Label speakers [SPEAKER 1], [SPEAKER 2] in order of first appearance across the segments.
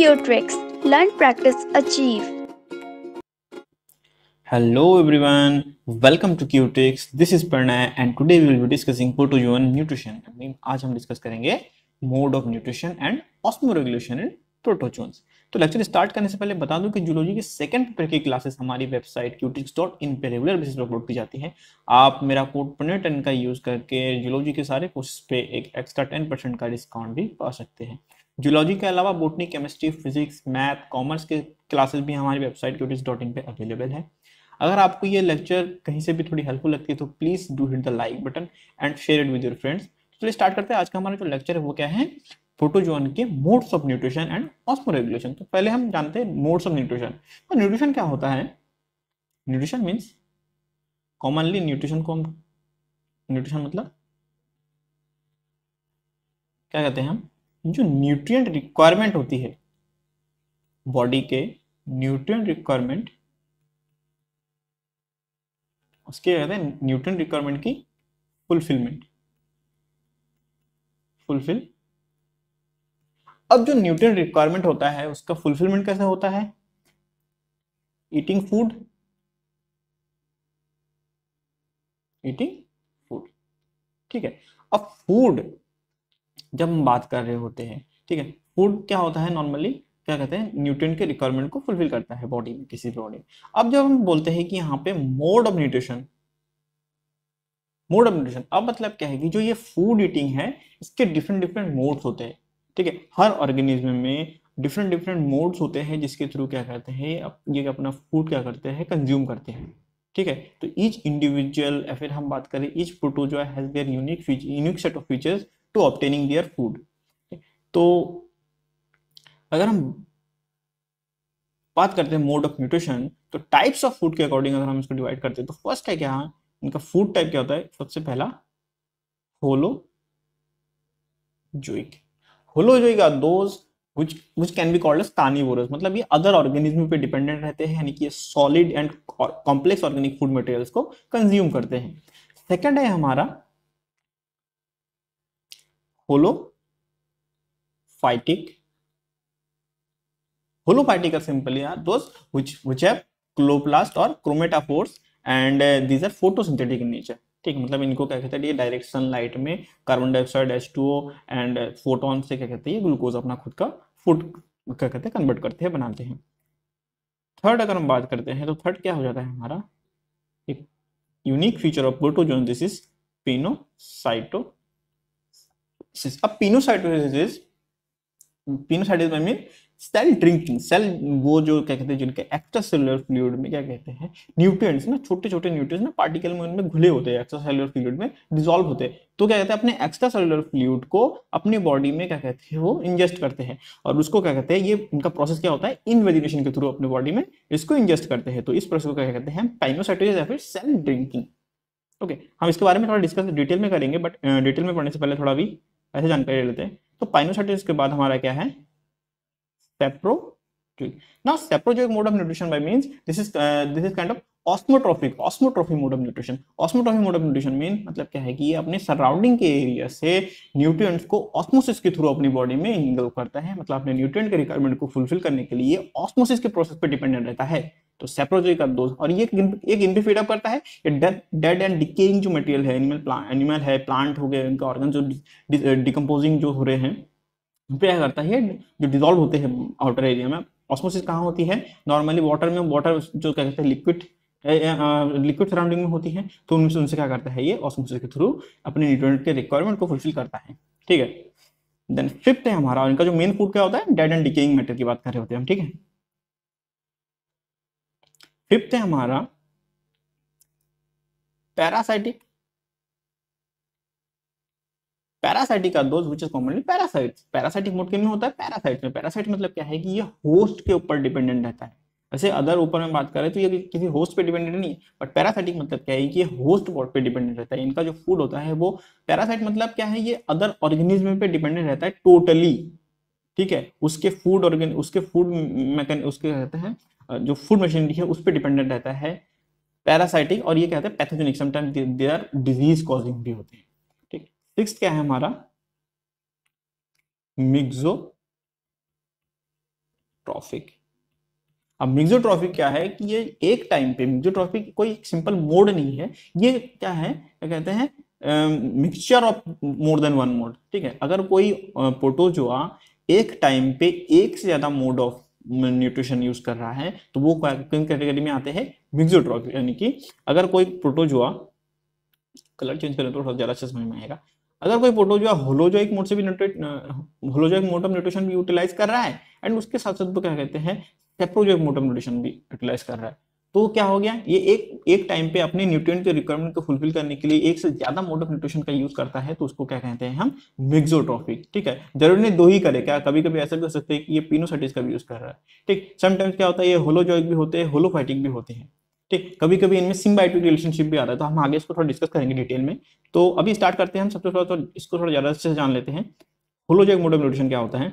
[SPEAKER 1] Q tricks learn practice achieve hello everyone welcome to q tricks this is pranay and today we will be discussing protozoan nutrition I mean aaj hum discuss karenge mode of nutrition and osmoregulation in protozoans तो lecture start करने से पहले बता दूं कि zoology के second paper की classes हमारी वेबसाइट क्यूटिक्स डॉट इन पर रेगुलर बेसिस पर अपलोड की जाती है आप मेरा कोड पन्ने टेन का यूज़ करके जूलॉजी के सारे कोर्सेज पे एक एक्स्ट्रा टेन परसेंट का डिस्काउंट भी पा सकते हैं जूलॉजी के अलावा botany chemistry physics math commerce के क्लासेस भी हमारी वेबसाइट क्यूटिस डॉट इन पर अवेलेबल है अगर आपको ये लेक्चर कहीं से भी थोड़ी हेल्पफुल लगती है तो please do hit the like button and share it with your friends तो चलिए स्टार्ट करते हैं आज का हमारा जो लेक्चर है वो क्या है प्रोटोजोन के modes of nutrition and osmoregulation तो पहले हम जानते हैं मोड्स ऑफ न्यूट्रिशन तो न्यूट्रिशन क्या होता है न्यूट्रिशन मीन्स कॉमनली न्यूट्रिशन को हम न्यूट्रिशन मतलब क्या कहते हैं हम जो न्यूट्रिएंट रिक्वायरमेंट होती है बॉडी के न्यूट्रिएंट रिक्वायरमेंट उसके कहते हैं न्यूट्रिएंट रिक्वायरमेंट की फुलफिलमेंट फुलफिल अब जो न्यूट्रिएंट रिक्वायरमेंट होता है उसका फुलफिलमेंट कैसे होता है ईटिंग फूड ईटिंग फूड ठीक है अब फूड जब हम बात कर रहे होते हैं ठीक है फूड क्या होता है नॉर्मली क्या कहते हैं न्यूट्रिएंट के रिक्वायरमेंट को फुलफिल करता है बॉडी में किसी भी बॉडी में अब जब हम बोलते हैं कि यहाँ पे mode of nutrition mode of nutrition अब मतलब क्या है कि जो ये फूड ईटिंग है इसके डिफरेंट डिफरेंट मोड्स होते हैं ठीक है हर ऑर्गेनिज्म में डिफरेंट डिफरेंट मोड्स होते हैं जिसके थ्रू क्या करते हैं ये अपना फूड क्या करते हैं कंज्यूम करते हैं ठीक है तो ईच इंडिविजुअल या फिर हम बात करें ईच फोटो जो है unique unique set of features to obtaining their food तो अगर हम बात करते हैं मोड ऑफ न्यूट्रिशन तो टाइप्स ऑफ फूड के अकॉर्डिंग अगर हम इसको डिवाइड करते हैं तो फर्स्ट है क्या इनका फूड टाइप क्या होता है सबसे पहला holozoic holozoic are those which which can be called as carnivorous मतलब ये अदर ऑर्गेनिज्म पे डिपेंडेंट रहते हैं यानी कि ये solid and complex organic food materials को कंज्यूम करते हैं सेकंड है हमारा holophytic holophytic uh, simply are those which which which have or और and and these are photosynthetic in nature ठीक मतलब इनको क्या कहते हैं ये डायरेक्ट सनलाइट में carbon dioxide H two O and photon से क्या कहते हैं ग्लूकोज अपना खुद का फूड क्या कहते हैं कन्वर्ट करते हैं बनाते हैं थर्ड अगर हम बात करते हैं तो थर्ड क्या हो जाता है हमारा एक unique feature of protozoan this is pinocytosis pinocytosis. अब pinocytosis is pinocytosis I mean cell drinking cell वो जो क्या कहते हैं जिनके एक्स्ट्रा सेलुलर फ्लूड में क्या कहते हैं न्यूट्रिएंट्स ना छोटे छोटे न्यूट्रिएंट्स ना पार्टिकल में उनमें घुले होते हैं एक्स्ट्रा सेलुलर फ्लूड में डिजोल्व होते हैं तो क्या कहते हैं अपने एक्स्ट्रा सेलुलर फ्लूड को अपने बॉडी में क्या कहते हैं वो इंजेस्ट करते हैं और उसको क्या कहते हैं ये उनका प्रोसेस क्या होता है इनवेजिनेशन के थ्रू अपने बॉडी में इसको इंजेस्ट करते हैं तो इस प्रोसेस को क्या कहते हैं पाइनोसाइटोज या फिर सेल ड्रिंकिंग ओके हम इसके बारे में थोड़ा डिस्कस डिटेल में करेंगे बट डिटेल में पढ़ने से पहले थोड़ा भी ऐसे जानकारी लेते हैं तो पाइनोसाइटिस के बाद हमारा क्या है sapro now saprojoic mode of nutrition by means this is uh, this is kind of osmotrophic osmotrophy mode of nutrition osmotrophy mode of nutrition mean मतलब क्या है कि ये अपने सराउंडिंग के एरिया से न्यूट्रिएंट्स को ऑस्मोसिस के थ्रू अपनी बॉडी में इंगल करता है मतलब अपने न्यूट्रिएंट के रिक्वायरमेंट को फुलफिल करने के लिए ऑस्मोसिस के प्रोसेस पर डिपेंडेंट रहता है तो सेप्रोजिक अब दो और ये एक इन पे फीडअप करता है ये डेड एंड डिकेइंग जो मटेरियल है एनिमल एनिमल है प्लांट हो गए उनके ऑर्गन जो डिकम्पोजिंग uh, जो हो रहे हैं उन पर क्या करता है जो डिजोल्व होते हैं आउटर एरिया में ऑस्मोसिस कहाँ होती है नॉर्मली वाटर में वाटर जो क्या कहते हैं लिक्विड लिक्विड सराउंडिंग में होती है तो उनमें से उनसे क्या करता है ये ऑस्मोसिस के थ्रू अपने न्यूट्रिएंट के रिक्वायरमेंट को फुलफिल करता है ठीक है देन फिफ्थ है हमारा इनका जो मेन फूड क्या होता है डेड एंड डिकेइंग मैटर की बात कर रहे होते हैं हम ठीक है फिफ्थ है हमारा पैरासाइटिक पैरासाइटिक का दोस्त which is commonly parasite parasitic mode के में होता है पैरासाइट में पैरासाइट मतलब क्या है कि ये होस्ट के ऊपर डिपेंडेंट रहता है वैसे अदर ऊपर में बात करें तो ये किसी होस्ट पे डिपेंडेंट नहीं है बट पैरासाइटिक मतलब क्या है कि ये होस्ट बॉड पे डिपेंडेंट रहता है इनका जो फूड होता है वो पैरासाइट मतलब क्या है ये अदर ऑर्गेनिज्म पे डिपेंडेंट रहता है टोटली ठीक है उसके फूड ऑर्गेन उसके फूड मैकेन उसके रहते हैं जो फूड मशीनरी है उस पर डिपेंडेंट रहता है पैरासाइटिक और ये कहते हैं pathogenic sometime they are disease causing भी होते हैं ठीक सिक्स क्या है हमारा ट्रॉफिक अब मिक्सोट्रॉफिक क्या है कि ये एक टाइम पे मिक्सोट्रॉफिक कोई सिंपल मोड नहीं है ये क्या है क्या कहते हैं mixture of more than one mode ठीक है अगर कोई पोटोजोआ एक टाइम पे एक से ज्यादा मोड ऑफ न्यूट्रिशन यूज कर रहा है तो वो किन कैटेगरी में आते हैं मिक्सोट्रॉफ यानी कि अगर कोई प्रोटोजोआ कलर चेंज करें तो थोड़ा ज़्यादा अच्छा समझ में आएगा अगर कोई प्रोटोजुआ होलोजोइक मोड से भी होलोजोइक मोड ऑफ न्यूट्रिशन भी यूटिलाइज कर रहा है एंड उसके साथ साथ वो क्या कहते हैं सेप्रोजोइक मोड ऑफ न्यूट्रिशन भी यूटिलाइज कर रहा है तो क्या हो गया ये एक एक टाइम पे अपने न्यूट्रिएंट के रिक्वायरमेंट को फुलफिल करने के लिए एक से ज्यादा मोड ऑफ न्यूट्रिशन का यूज करता है तो उसको क्या कहते हैं हम मिक्सोट्रॉफिक ठीक है जरूरी नहीं दो ही करे क्या कभी कभी ऐसा भी हो सकता है कि ये पिनोसाइटिस का भी यूज कर रहा है ठीक समटाइम्स क्या होता है ये होलोजॉइक भी होते हैं होलोफाइटिक भी होते हैं ठीक कभी कभी इनमें सिम्बायोटिक रिलेशनशिप भी आ रहा है तो हम आगे इसको थोड़ा डिस्कस करेंगे डिटेल में तो अभी स्टार्ट करते हैं हम सबसे थोड़ा तो इसको थोड़ा ज़्यादा अच्छे से जान लेते हैं होलोजॉइक मोड ऑफ न्यूट्रिशन क्या होता है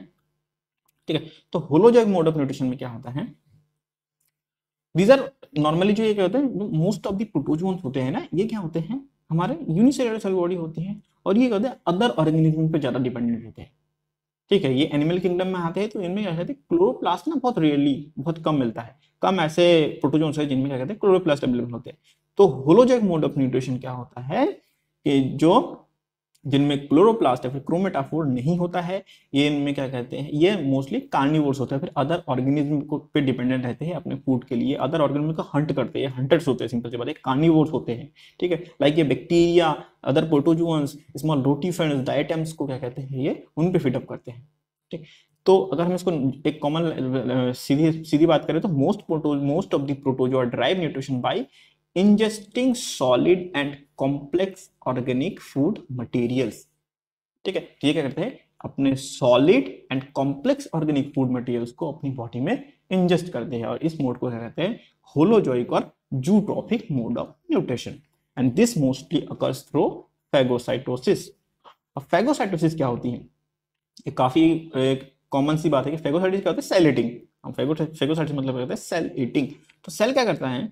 [SPEAKER 1] ठीक है तो होलोजॉइक मोड ऑफ न्यूट्रिशन में क्या होता है These are नॉर्मली जो ये क्या होता है मोस्ट ऑफ द प्रोटोजोन्स होते हैं ना ये क्या होते हैं हमारे यूनिसेलर सेल बॉडी होती है और ये क्या होता है अदर ऑर्गेनिज्म पे ज़्यादा डिपेंडेंट होते हैं ठीक है ये एनिमल किंगडम में आते हैं तो इनमें क्या कहते हैं क्लोरोप्लास्ट ना बहुत रेयरली बहुत कम मिलता है कम ऐसे प्रोटोजोन्स है जिनमें क्या कहते हैं क्लोरोप्लास्ट अवेलेबल होते हैं तो होलोजेक मोड ऑफ न्यूट्रिशन क्या होता है कि जो जिनमें क्लोरोप्लास्ट या फिर क्रोमेटाफोर नहीं होता है ये इनमें क्या कहते हैं ये मोस्टली कार्निवोर्स होते हैं फिर अदर ऑर्गेनिज्म को पे डिपेंडेंट रहते हैं अपने फूड के लिए अदर ऑर्गेनिज्म को हंट करते हैं हंटर्स होते हैं सिंपल से बात है कार्निवोर्स होते हैं ठीक है लाइक ये bacteria other protozoans small rotifers diatoms को क्या कहते हैं ये उन पर फिटअप करते हैं ठीक तो अगर हम इसको एक कॉमन सीधी सीधी बात करें तो most proto most of the protozoa drive nutrition by ingesting solid and complex organic food materials ठीक है तो ये क्या करते हैं अपने solid and complex organic food materials को अपनी बॉडी में इंजेस्ट करते हैं और इस मोड को क्या कहते हैं होलोजॉइक और zootrophic mode of nutrition and this mostly occurs through phagocytosis और फेगोसाइटोसिस क्या होती है ये काफ़ी एक कॉमन सी बात है कि फेगोसाइटिस क्या होता है सेल ईटिंग हम फेगोसाइटिस मतलब होता हैं सेल ईटिंग तो सेल क्या करता है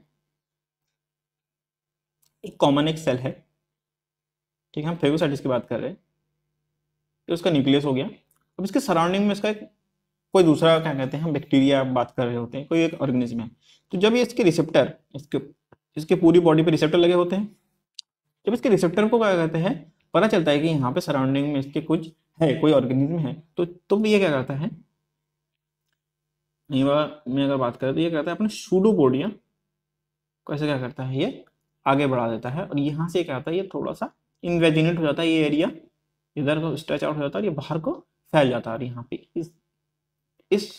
[SPEAKER 1] एक कॉमन एक सेल है ठीक है हम फेगोसाइटिस की बात कर रहे हैं तो उसका न्यूक्लियस हो गया अब इसके सराउंडिंग में इसका एक कोई दूसरा क्या कहते हैं हम बैक्टीरिया बात कर रहे होते हैं कोई एक ऑर्गेनिज्म है तो जब ये इसके रिसेप्टर इसके इसके पूरी बॉडी पे रिसेप्टर लगे होते हैं जब इसके रिसेप्टर को क्या कहते हैं पता चलता है कि यहाँ पे सराउंडिंग में इसके कुछ है कोई ऑर्गेनिज्म है तो तुम तो ये क्या करता है में अगर बात करें तो ये करता है अपने सूडोपोडिया कैसे क्या करता है ये आगे बढ़ा देता है और यहाँ से क्या होता है ये थोड़ा सा इन्वेजिनेट हो जाता है ये एरिया इधर को स्ट्रेच आउट हो जाता है और ये बाहर को फैल जाता है और यहाँ पे इस इस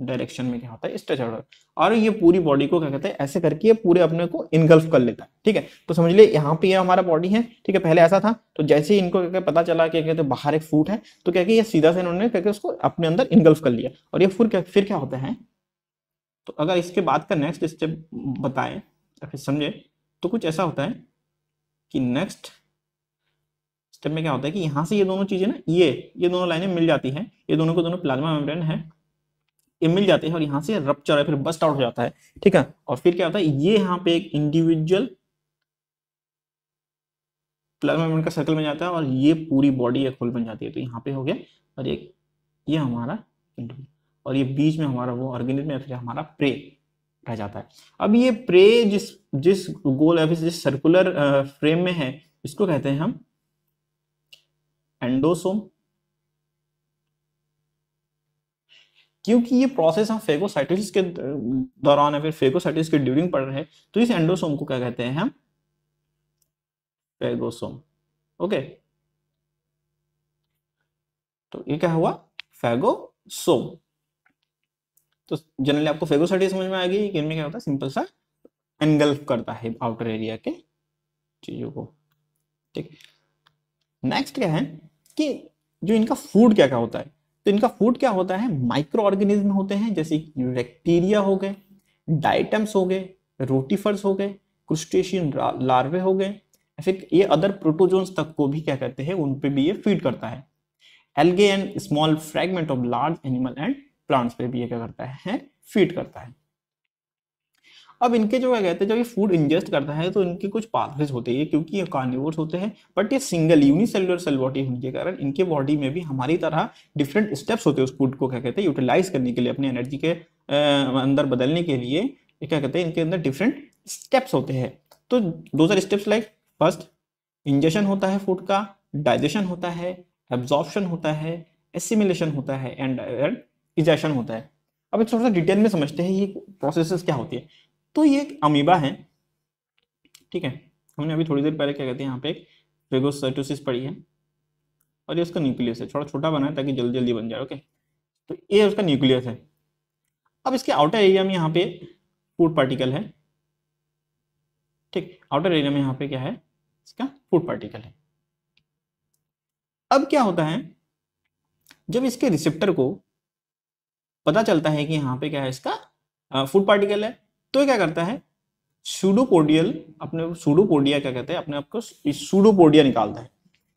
[SPEAKER 1] डायरेक्शन में क्या होता है स्ट्रेच आउट और ये पूरी बॉडी को क्या कहते हैं ऐसे करके ये पूरे अपने को इनगल्फ कर लेता है ठीक है तो समझ लिए यहाँ पे ये हमारा बॉडी है ठीक है पहले ऐसा था तो जैसे ही इनको क्या पता चला कि कहते बाहर एक फूट है तो क्या ये सीधा से इन्होंने क्या उसको अपने अंदर इनगल्फ कर लिया और ये फूर फिर क्या होता है तो अगर इसके बाद का नेक्स्ट स्टेप बताएं या फिर समझे तो कुछ ऐसा होता है कि नेक्स्ट स्टेप में क्या होता है कि यहां से ये दोनों चीज़ें ना ये ये दोनों लाइनें मिल जाती हैं ये दोनों को दोनों प्लाज्मा मेम्ब्रेन है ये मिल जाते हैं और यहां से रप्चर है फिर बस्ट आउट हो जाता है ठीक है और फिर क्या होता है ये यहां पे एक इंडिविजुअल प्लाज्मा मेम्ब्रेन का सर्कल बन जाता है और ये पूरी बॉडी एक होल बन जाती है तो यहाँ पे हो गया और एक ये हमारा और ये बीच में हमारा वो ऑर्गेनिज्म या फिर हमारा प्रे रह जाता है अब ये प्रे जिस जिस गोल है जिस सर्कुलर फ्रेम में है इसको कहते हैं हम एंडोसोम क्योंकि ये प्रोसेस हम फेगोसाइटिस के दौरान या फिर फेगोसाइटिस के ड्यूरिंग पढ़ रहे हैं तो इस एंडोसोम को क्या कहते हैं हम फेगोसोम ओके तो ये क्या हुआ फेगोसोम तो जनरली आपको फेगोसाइटिस समझ में आएगी कि इनमें क्या होता है सिंपल सा एनगल्फ करता है आउटर एरिया के चीज़ों को ठीक नेक्स्ट क्या है कि जो इनका फूड क्या क्या होता है तो इनका फूड क्या होता है माइक्रो ऑर्गेनिज्म होते हैं जैसे बैक्टीरिया हो गए डाइटम्स हो गए रोटीफर्स हो गए क्रस्टेशियन लार्वे हो गए फिर ये अदर प्रोटोजोन्स तक को भी क्या कहते हैं उन पे भी ये फीड करता है algae and small fragment of large animal and plants पे भी ये क्या करता है फीड करता है अब इनके जो क्या कहते हैं जब ये फूड इंजेस्ट करता है तो इनके कुछ पाथवेज होते हैं क्योंकि ये कार्निवर्स होते हैं बट ये सिंगल यूनिसेलुलर सेल बॉडी होने के कारण इनके बॉडी में भी हमारी तरह डिफरेंट स्टेप्स होते हैं उस फूड को क्या कहते हैं यूटिलाइज करने के लिए अपनी एनर्जी के अंदर बदलने के लिए क्या कहते हैं इनके अंदर डिफरेंट स्टेप्स होते हैं तो दो sir steps like first ingestion होता है फूड का डाइजेशन होता है एब्जॉर्प्शन होता है एसिमिलेशन होता है एंड इजेशन होता है अब थोड़ा सा डिटेल में समझते हैं ये प्रोसेस क्या होती है तो ये एक अमीबा है ठीक है हमने अभी थोड़ी देर पहले क्या कहते हैं यहाँ पे एक फेगोसर्टोसिस पड़ी है और ये उसका न्यूक्लियस है थोड़ा छोटा बना है ताकि जल्दी जल्दी बन जाए ओके तो ये उसका न्यूक्लियस है अब इसके आउटर एरिया में यहाँ पे फूड पार्टिकल है ठीक आउटर एरिया में यहाँ पे क्या है इसका फूड पार्टिकल है अब क्या होता है जब इसके रिसेप्टर को पता चलता है कि यहाँ पे क्या है इसका फूड पार्टिकल है तो क्या करता है सूडोपोडियल अपने सूडोपोडिया क्या कहते हैं अपने आपको सूडोपोडिया निकालता है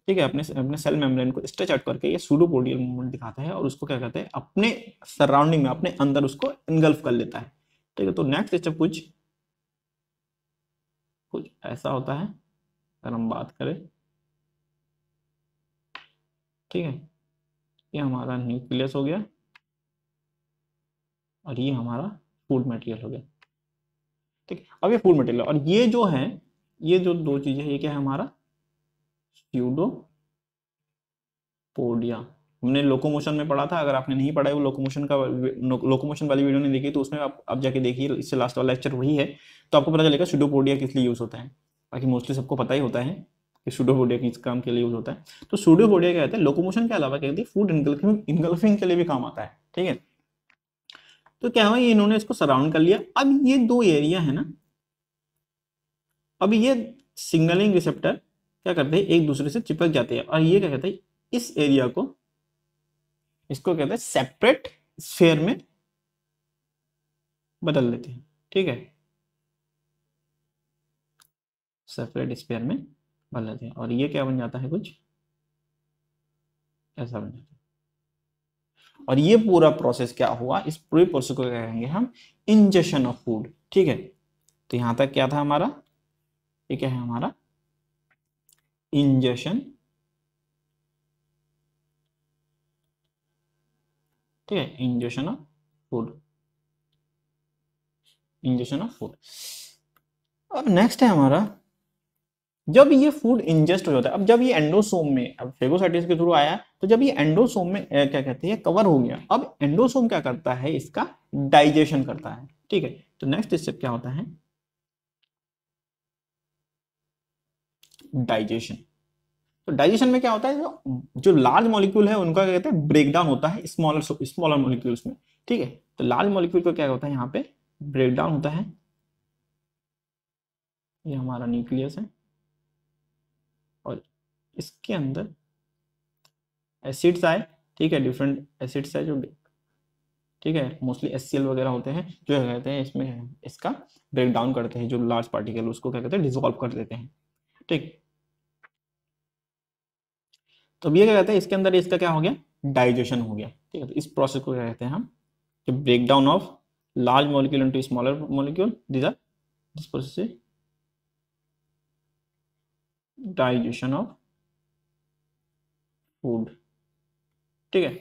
[SPEAKER 1] ठीक है अपने अपने सेल मेम्ब्रेन को स्ट्रेच आउट करके ये सूडोपोडियल मूवमेंट दिखाता है और उसको क्या कहते हैं अपने सराउंडिंग में अपने अंदर उसको इनगल्फ कर लेता है ठीक है तो नेक्स्ट स्टेप कुछ कुछ ऐसा होता है अगर हम बात करें ठीक है ये हमारा न्यूक्लियस हो गया और ये हमारा फूड मटेरियल हो गया ठीक है अब ये फूड मटेरियल और ये जो है ये जो दो चीज़ें हैं ये क्या है हमारा स्यूडो पोडिया हमने लोकोमोशन में पढ़ा था अगर आपने नहीं पढ़ा है वो लोकोमोशन का लोकोमोशन वाली वीडियो नहीं देखी तो उसमें आप अब जाके देखिए इससे लास्ट वाला लेक्चर वही है तो आपको पता चलेगा सुडोपोडिया किस लिए यूज़ होता है बाकी मोस्टली सबको पता ही होता है कि सुडोपोडिया किस काम के लिए यूज़ होता है तो सुडोपोडिया क्या होता है लोकोमोशन के अलावा क्या होती है फूड इनगल्फिंग इनगल्फिंग के लिए भी काम आता है ठीक है तो क्या हुआ ये इन्होंने इसको सराउंड कर लिया अब ये दो एरिया है ना अब ये सिग्नलिंग रिसेप्टर क्या करते हैं एक दूसरे से चिपक जाते हैं और ये क्या कहते हैं इस एरिया को इसको कहते हैं सेपरेट स्फेयर में बदल देते हैं ठीक है सेपरेट स्पेयर में बदल देते हैं और ये क्या बन जाता है कुछ ऐसा बन जाता है और ये पूरा प्रोसेस क्या हुआ इस पूरे प्रोसेस को क्या कहेंगे हम इंजेशन ऑफ फूड ठीक है तो यहां तक क्या था हमारा ये क्या है हमारा इंजेशन ठीक है ingestion of food ingestion of food अब नेक्स्ट है हमारा जब ये फूड इंजेस्ट हो जाता है अब जब ये एंडोसोम में अब फेगोसाइटिस के थ्रू आया तो जब ये एंडोसोम में क्या कहते हैं कवर हो गया अब एंडोसोम क्या करता है इसका डाइजेशन करता है ठीक है तो नेक्स्ट स्टेप क्या होता है डाइजेशन तो डाइजेशन में क्या होता है जो जो लार्ज मॉलिक्यूल है उनका क्या कहते हैं ब्रेकडाउन होता है स्मॉलर स्मॉलर मॉलिक्यूल्स में ठीक है तो लार्ज मॉलिक्यूल का क्या होता है यहाँ पे ब्रेकडाउन होता है ये हमारा न्यूक्लियस है इसके अंदर एसिड्स आए ठीक है डिफरेंट एसिड्स है जो ठीक है मोस्टली एस वगैरह होते हैं जो क्या कहते हैं इसमें इसका ब्रेक डाउन करते हैं जो लार्ज पार्टिकल उसको क्या कहते हैं डिजोल्व कर देते हैं ठीक तो ये क्या कहते हैं इसके अंदर इसका क्या हो गया डाइजेशन हो गया ठीक है तो इस प्रोसेस को क्या कहते हैं हम जो break down of large molecule into smaller molecule these are this process digestion of food ठीक है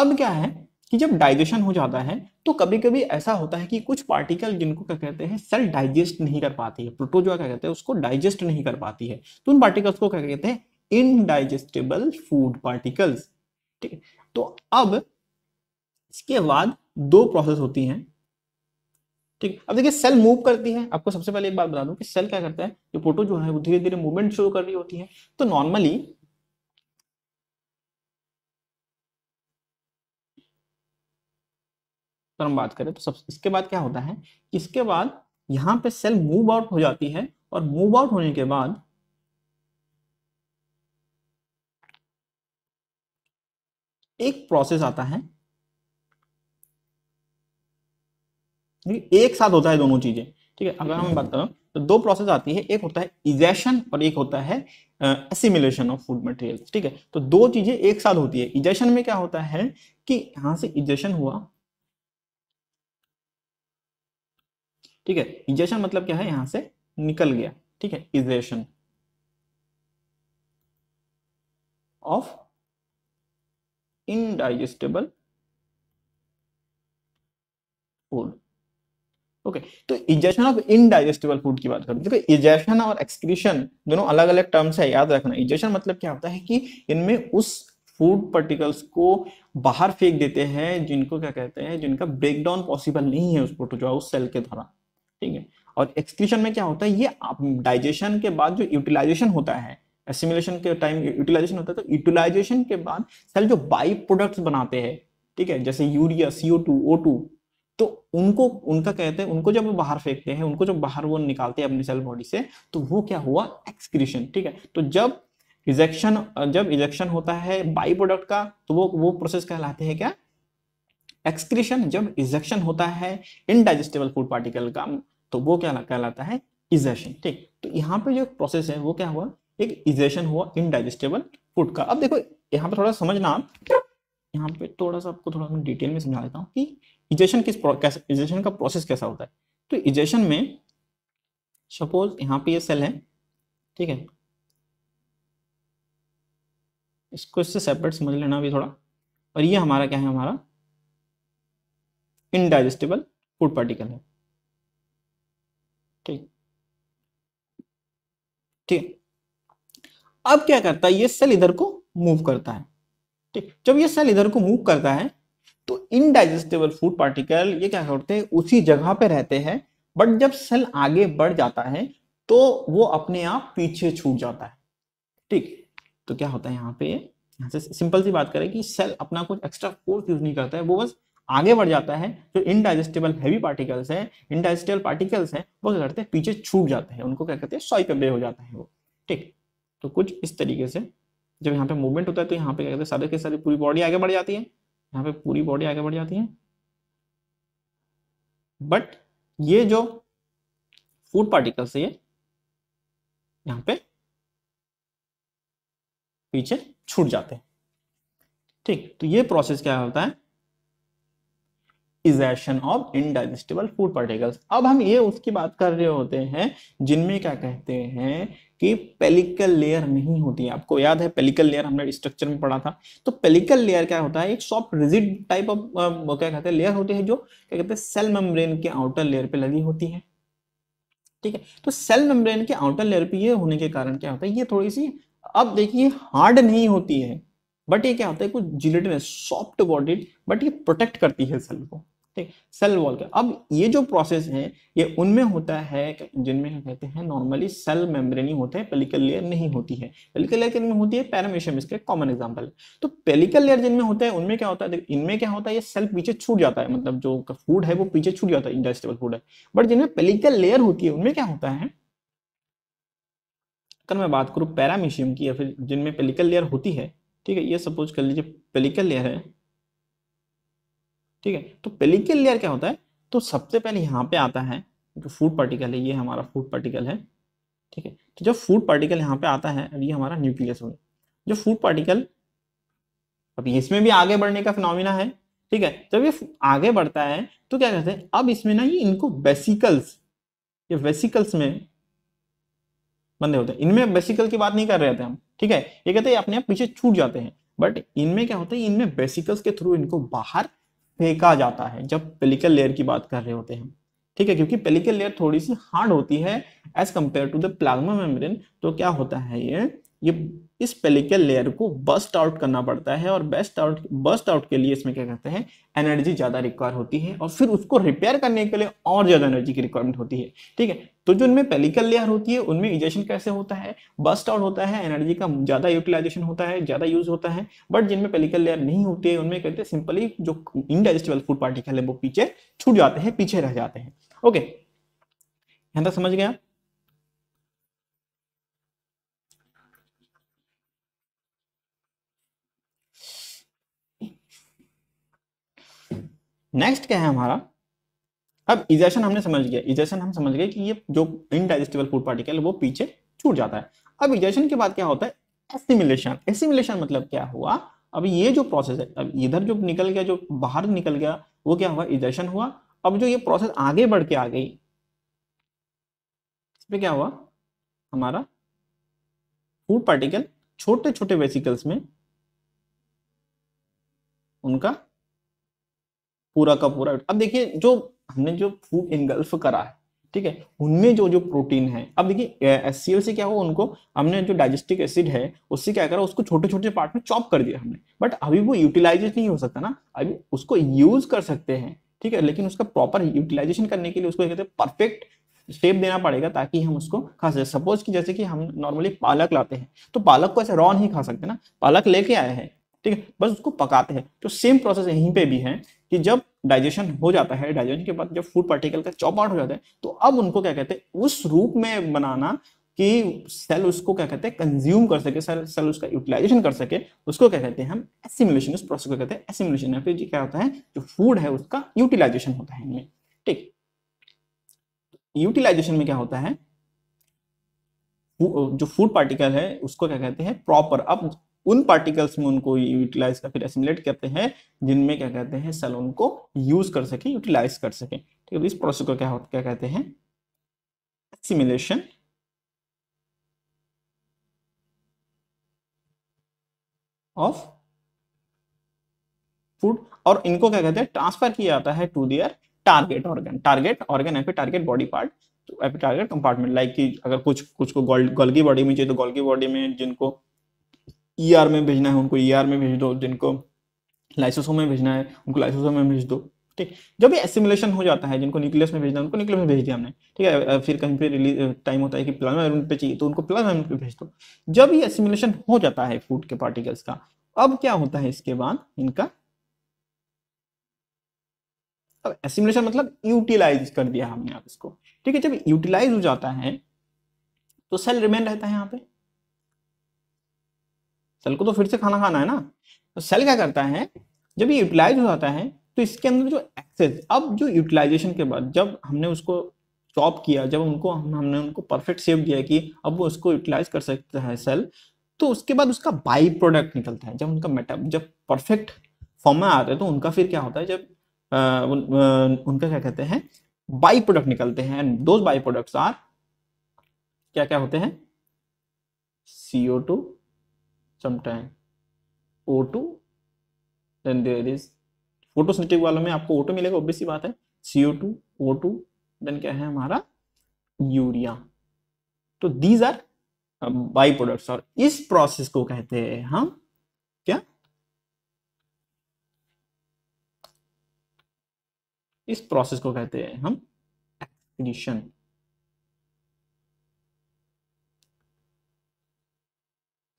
[SPEAKER 1] अब क्या है कि जब डाइजेशन हो जाता है तो कभी कभी ऐसा होता है कि कुछ पार्टिकल जिनको क्या कहते हैं सेल डाइजेस्ट नहीं कर पाती है प्रोटोजोआ क्या कहते हैं उसको डाइजेस्ट नहीं कर पाती है तो उन पार्टिकल्स को क्या कहते हैं इनडाइजेस्टेबल फूड पार्टिकल्स ठीक है तो अब इसके बाद दो प्रोसेस होती हैं ठीक अब देखिए सेल मूव करती है आपको सबसे पहले एक बात बता दूं कि सेल क्या करता है ये फोटो जो है वो धीरे धीरे मूवमेंट शुरू कर रही होती है तो नॉर्मली पर हम बात करें तो सब इसके बाद क्या होता है इसके बाद यहां पे सेल मूव आउट हो जाती है और मूव आउट होने के बाद एक प्रोसेस आता है एक साथ होता है दोनों चीजें ठीक है अगर हम बात करें तो दो प्रोसेस आती है एक होता है इजेशन और एक होता है एसिमिलेशन ऑफ फूड मटेरियल ठीक है तो दो चीजें एक साथ होती है इजेशन में क्या होता है कि यहां से इजेशन हुआ ठीक है इजेशन मतलब क्या है यहां से निकल गया ठीक है egestion of indigestible food okay तो इजेशन ऑफ इनडाइजेस्टिबल फूड की बात करूँ देखो इजेशन और एक्सक्रीशन दोनों अलग अलग टर्म्स है याद रखना इजेशन मतलब क्या होता है कि इनमें उस फूड पार्टिकल्स को बाहर फेंक देते हैं जिनको क्या कहते हैं जिनका ब्रेकडाउन पॉसिबल नहीं है उस प्रोटोजोआ उस सेल के द्वारा ठीक है और एक्सक्रीशन में क्या होता है ये डाइजेशन के बाद जो यूटिलाइजेशन होता है एसिमुलेशन के टाइम यूटिलाइजेशन होता है तो यूटिलाइजेशन के बाद सेल जो बाई प्रोडक्ट्स बनाते हैं ठीक है जैसे urea CO two O two तो उनको उनका कहते हैं उनको जब बाहर फेंकते हैं उनको जब बाहर वो निकालते हैं अपनी सेल बॉडी से तो वो क्या हुआ एक्सक्रीशन ठीक है तो जब रिजेक्शन जब इजेक्शन होता है बाई प्रोडक्ट का तो वो वो प्रोसेस कहलाते हैं क्या एक्सक्रीशन जब इजेक्शन होता है इनडाइजेस्टेबल फूड पार्टिकल का तो वो क्या कहलाता है इजेशन ठीक तो यहाँ पे जो प्रोसेस है वो क्या हुआ एक इजेशन हुआ इनडाइजेस्टेबल फूड का अब देखो यहाँ पे थोड़ा समझना आप यहाँ पे थोड़ा सा आपको थोड़ा डिटेल में समझा देता हूँ कि इजेशन किस कैसे इजेशन का प्रोसेस कैसा होता है तो इजेशन में सपोज यहाँ पे ये सेल है ठीक है इसको इससे सेपरेट समझ लेना अभी थोड़ा और ये हमारा क्या है हमारा इनडाइजेस्टिबल फूड पार्टिकल है ठीक ठीक अब क्या करता है ये सेल इधर को मूव करता है ठीक जब ये सेल इधर को मूव करता है तो इनडाइजेस्टेबल फूड पार्टिकल ये क्या करते हैं उसी जगह पे रहते हैं बट जब सेल आगे बढ़ जाता है तो वो अपने आप पीछे छूट जाता है ठीक तो क्या होता है यहाँ पे यहाँ से सिंपल सी बात करें कि सेल अपना कुछ एक्स्ट्रा फोर्स यूज नहीं करता है वो बस आगे बढ़ जाता है जो इनडाइजेस्टेबल हैवी पार्टिकल्स है इनडाइजेस्टेबल पार्टिकल्स है वो क्या करते हैं पीछे छूट जाते हैं उनको क्या कहते हैं स्वाइपेबल हो जाता है वो ठीक तो कुछ इस तरीके से जब यहाँ पे मूवमेंट होता है तो यहाँ पे क्या कहते हैं सारे के सारी पूरी बॉडी आगे बढ़ जाती है यहाँ पे पूरी बॉडी आगे बढ़ जाती है बट ये जो फूड पार्टिकल्स है ये यहाँ पे पीछे छूट जाते हैं ठीक तो ये प्रोसेस क्या होता है egestion of indigestible food particles अब हम ये उसकी बात कर रहे होते हैं जिनमें क्या कहते हैं कि पेलिकल लेयर नहीं होती है आपको याद है पेलिकल लेयर हमने स्ट्रक्चर में पढ़ा था तो पेलिकल लेयर क्या होता है एक सॉफ्ट रिजिड टाइप ऑफ क्या कहते हैं लेयर होती है जो क्या कहते हैं सेल मेम्ब्रेन के आउटर लेयर पे लगी होती है ठीक है तो सेल मेम्ब्रेन के आउटर लेयर पे ये होने के कारण क्या होता है ये थोड़ी सी अब देखिए हार्ड नहीं होती है बट ये क्या होता है कुछ जिलेटिन सॉफ्ट बॉडीड बट ये प्रोटेक्ट करती है सेल को ठीक सेल वॉल का अब ये जो प्रोसेस है ये उनमें होता है जिनमें हम कहते हैं नॉर्मली सेल मेम्ब्रेन ही होते हैं पेलिकल लेयर नहीं होती है पेलिकल लेयर किनमें होती है पैरामेशियम इसका कॉमन एग्जाम्पल तो पेलिकल लेयर जिनमें होता है उनमें क्या होता है इनमें क्या होता है ये सेल पीछे छूट जाता है मतलब जो फूड है वो पीछे छूट जाता है इंडाइजेस्टेबल फूड है बट जिनमें पेलिकल लेयर होती है उनमें क्या होता है अगर मैं बात करूँ पैरामीशियम की या फिर जिनमें पेलिकल लेयर होती है ठीक है ये सपोज कर लीजिए पेलिकल लेयर है ठीक है तो पेलिकल लेयर क्या होता है तो सबसे पहले यहाँ पे आता है जो फूड पार्टिकल है ये हमारा फूड पार्टिकल है ठीक है तो जब फूड पार्टिकल यहाँ पे आता है ये हमारा न्यूक्लियस हो गया जो फूड पार्टिकल अब इसमें भी आगे बढ़ने का फिनोमिना है ठीक है जब ये आगे बढ़ता है तो क्या कहते हैं अब इसमें ना ये इनको वेसिकल्स ये वेसिकल्स में बंदे होते हैं इनमें वेसिकल की बात नहीं कर रहे थे हम ठीक है ये कहते हैं अपने आप पीछे छूट जाते हैं बट इनमें क्या होता है इनमें वेसिकल्स के थ्रू इनको बाहर फेंका जाता है जब पेलिकल लेयर की बात कर रहे होते हैं ठीक है क्योंकि पेलिकल लेयर थोड़ी सी हार्ड होती है as compare to the plasma membrane तो क्या होता है ये ये इस पेलिकल लेयर को बस्ट आउट करना पड़ता है और बेस्ट आउट बस्ट आउट के लिए इसमें क्या कहते हैं एनर्जी ज़्यादा रिक्वायर होती है और फिर उसको रिपेयर करने के लिए और ज़्यादा एनर्जी की रिक्वायरमेंट होती है ठीक है तो जो उनमें पेलिकल लेयर होती है उनमें इजेशन कैसे होता है बस्ट आउट होता है एनर्जी का ज़्यादा यूटिलाइजेशन होता है ज़्यादा यूज होता है बट जिनमें पेलिकल लेयर नहीं होती है उनमें कहते हैं सिंपली जो इनडाइजेस्टिबल फूड पार्टिकल है वो पीछे छूट जाते हैं पीछे रह जाते हैं ओके तक समझ गया नेक्स्ट क्या है हमारा अब इजेशन हमने समझ गया इजेशन हम समझ गए कि ये जो इनडाइजेस्टिबल फूड पार्टिकल वो पीछे छूट जाता है अब इजेशन के बाद क्या होता है एसिमिलेशन एसिमिलेशन मतलब क्या हुआ अब ये जो प्रोसेस है अब इधर जो निकल गया जो बाहर निकल गया वो क्या हुआ इजेशन हुआ अब जो ये प्रोसेस आगे बढ़ के आ गई इसमें क्या हुआ हमारा फूड पार्टिकल छोटे छोटे वेसिकल्स में उनका पूरा का पूरा अब देखिए जो हमने जो फूड इनगल्फ करा है ठीक है उनमें जो जो प्रोटीन है अब देखिए एस से क्या हुआ उनको हमने जो डाइजेस्टिक एसिड है उससे क्या करा उसको छोटे छोटे पार्ट में चॉप कर दिया हमने बट अभी वो यूटिलाइजेज नहीं हो सकता ना अभी उसको यूज कर सकते हैं ठीक है लेकिन उसका प्रॉपर यूटिलाइजेशन करने के लिए उसको कहते हैं परफेक्ट शेप देना पड़ेगा ताकि हम उसको खा सकें सपोज कि जैसे कि हम नॉर्मली पालक लाते हैं तो पालक को ऐसे रॉ नहीं खा सकते ना पालक लेके आए हैं ठीक है बस उसको पकाते हैं तो सेम प्रोसेस यहीं पे भी है कि जब डाइजेशन हो जाता है डाइजेशन के बाद जब फूड पार्टिकल का चॉप आउट हो जाता है तो अब उनको क्या कहते हैं उस रूप में बनाना कि सेल उसको क्या कहते हैं कंज्यूम कर सके सेल सेल उसका यूटिलाइजेशन कर सके उसको क्या कहते हैं हम एसिमुलेशन उस प्रोसेस को कहते हैं एसिमुलेशन या फिर क्या होता है जो फूड है उसका यूटिलाइजेशन होता है इनमें ठीक यूटिलाइजेशन में क्या होता है जो फूड पार्टिकल है उसको क्या कहते हैं प्रॉपर अब उन पार्टिकल्स में उनको यूटिलाइज कर फिर एसिमुलेट करते हैं जिनमें क्या कहते हैं सेल उनको यूज कर सके यूटिलाइज कर सके ठीक है तो इस प्रोसेस को क्या होता क्या कहते हैं एसिमुलेशन ऑफ फूड और इनको क्या कहते हैं ट्रांसफर किया जाता है to their target organ target organ या फिर टारगेट बॉडी पार्ट तो टारगेट कंपार्टमेंट लाइक कि अगर कुछ कुछ को गोल्गी बॉडी में चाहिए तो गोल्गी बॉडी में जिनको ई e ER में भेजना है उनको ई e ER में भेज दो जिनको लाइसोसोम में भेजना है उनको लाइसोसोम में भेज दो ठीक जब भी एसिमुलेशन हो जाता है जिनको न्यूक्लियस में भेजना है उनको न्यूक्लियस में भेज दिया हमने ठीक है फिर कहीं पे रिलीज टाइम होता है कि प्लाज्मा यूनिट पे चाहिए तो उनको प्लाज्मा यूनिट पे भेज दो जब ये एसिमुलेशन हो जाता है फूड के पार्टिकल्स का अब क्या होता है इसके बाद इनका अब एसिमुलेशन मतलब यूटिलाइज कर दिया हमने आप इसको ठीक है जब यूटिलाइज हो जाता है तो सेल रिमेन रहता है यहाँ पे सेल को तो फिर से खाना खाना है ना तो सेल क्या करता है जब ये यूटिलाइज हो जाता है तो इसके अंदर जो एक्सेस अब जो यूटिलाइजेशन के बाद जब हमने उसको चॉप किया जब उनको हम, हमने उनको परफेक्ट सेव दिया कि अब वो उसको यूटिलाइज कर सकता है सेल तो उसके बाद उसका बाई प्रोडक्ट निकलता है जब उनका मेटा जब परफेक्ट फॉर्म में आता है तो उनका फिर क्या होता है जब आ, उन, आ, उनका क्या कहते हैं बाई प्रोडक्ट निकलते हैं एंड दो बाई प्रोडक्ट्स आर क्या क्या होते हैं CO two sometime O2 then there is photosynthetic वालों में आपको O2 मिलेगा ऑब्वियस सी बात है CO2 O2 देन क्या है हमारा यूरिया तो दीज आर बाई प्रोडक्ट और इस प्रोसेस को कहते हैं हम क्या इस प्रोसेस को कहते हैं हम एक्सक्रीशन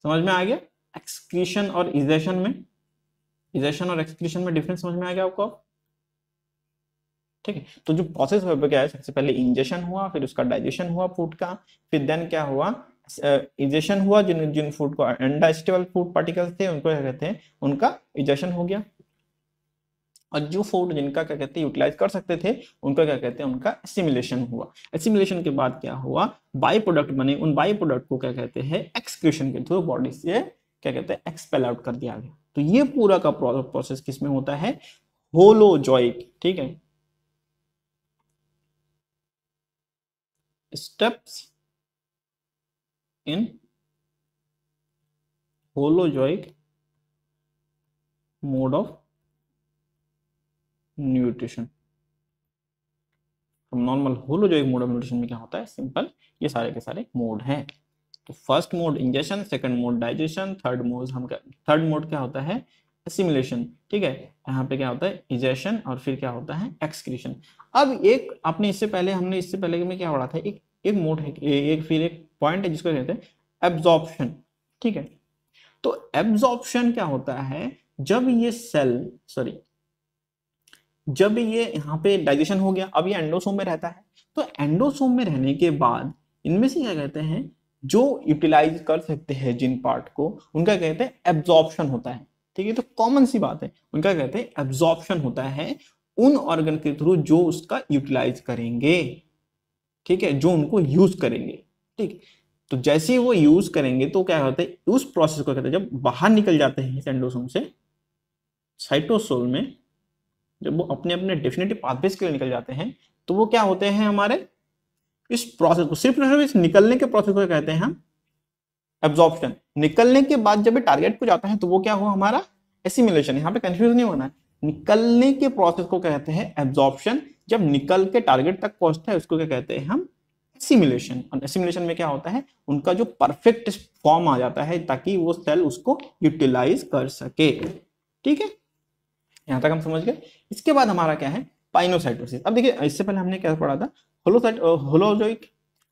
[SPEAKER 1] समझ में आ गया एक्सक्रीशन और इजेशन में इजेशन और एक्सक्रीशन में डिफरेंस समझ में आ गया आपको ठीक है तो जो प्रोसेस क्या है सबसे पहले इंजेशन हुआ फिर उसका डाइजेशन हुआ फूड का फिर देन क्या हुआ इजेशन हुआ जिन जिन फूड को अनडाइजेस्टेबल फूड पार्टिकल्स थे उनको क्या कहते हैं उनका इजेशन हो गया और जो फूड जिनका क्या कहते हैं यूटिलाइज कर सकते थे उनका क्या कहते हैं उनका एसिमिलेशन हुआ एसिमिलेशन के बाद क्या हुआ बाई प्रोडक्ट बने उन बाई प्रोडक्ट को क्या कहते हैं एक्सक्रीशन के थ्रू बॉडी से क्या कहते हैं एक्सपेल आउट कर दिया गया तो ये पूरा का प्रोसेस किसमें होता है होलोजॉइक ठीक है steps in holozoic mode of nutrition normal holozoic mode of nutrition में क्या होता है सिंपल ये सारे के सारे मोड हैं तो first mode ingestion second mode digestion third mode हम थर्ड मोड क्या होता है एसिमुलेशन ठीक है यहाँ पे क्या होता है इजेशन और फिर क्या होता है एक्सक्रीशन अब एक आपने इससे पहले हमने इससे पहले में क्या पढ़ा था एक एक मोड है एक फिर एक पॉइंट है जिसको कहते हैं एब्जॉर्प्शन ठीक है तो एब्जॉर्प्शन क्या होता है जब ये सेल सॉरी जब ये यहाँ पे डाइजेशन हो गया अब ये एंडोसोम में रहता है तो एंडोसोम में रहने के बाद इनमें से क्या कहते हैं जो यूटिलाइज कर सकते हैं जिन पार्ट को उनका कहते हैं एब्जॉर्प्शन होता है ठीक है तो कॉमन सी बात है उनका कहते हैं एब्जॉर्प्शन होता है उन ऑर्गन के थ्रू जो उसका यूटिलाइज करेंगे ठीक है जो उनको यूज करेंगे ठीक तो जैसे ही वो यूज करेंगे तो क्या होता है उस प्रोसेस को कहते हैं जब बाहर निकल जाते हैं इस एंडोसोम से साइटोसोल में जब वो अपने अपने डेफिनेटिव पाथवेज के लिए निकल जाते हैं तो वो क्या होते हैं हमारे इस प्रोसेस को सिर्फ सिर्फ इस निकलने के प्रोसेस को कहते हैं हम एब्जॉर्प्शन निकलने के बाद जब टारगेट को जाता है तो वो क्या हुआ हमारा एसिमुलेशन यहाँ पे कंफ्यूज नहीं होना है निकलने के प्रोसेस को कहते हैं एब्जॉर्प्शन जब निकल के टारगेट तक पहुंचता है उसको क्या कहते हैं हम एसिमुलेशन और एसिमुलेशन में क्या होता है उनका जो परफेक्ट फॉर्म आ जाता है ताकि वो सेल उसको यूटिलाइज कर सके ठीक है यहां तक हम समझ गए इसके बाद हमारा क्या है पाइनोसाइटोसिस अब देखिए इससे पहले हमने क्या पढ़ा था होलोजोइक uh,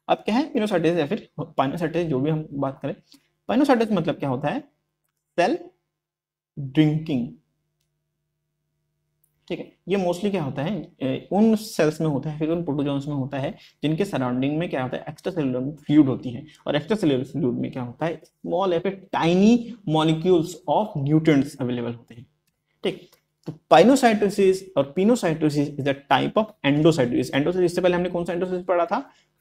[SPEAKER 1] आप क्या है पिनोसाइटिस या फिर पाइनोसाइटिस जो भी हम बात करें पाइनोसाइटिस मतलब क्या होता है सेल ड्रिंकिंग ठीक है ये मोस्टली क्या होता है उन सेल्स में होता है फिर उन प्रोटोजोन्स में होता है जिनके सराउंडिंग में क्या होता है एक्स्ट्रा सेलुलर फ्लूड होती है और एक्स्ट्रा सेलुलर फ्लूड में क्या होता है स्मॉल या फिर tiny molecules of nutrients available होते हैं ठीक तो पाइनोसाइटोसिस और pinocytosis is a type of endocytosis endocytosis इससे पहले हमने कौन सा एंडोसाइटिस पढ़ा था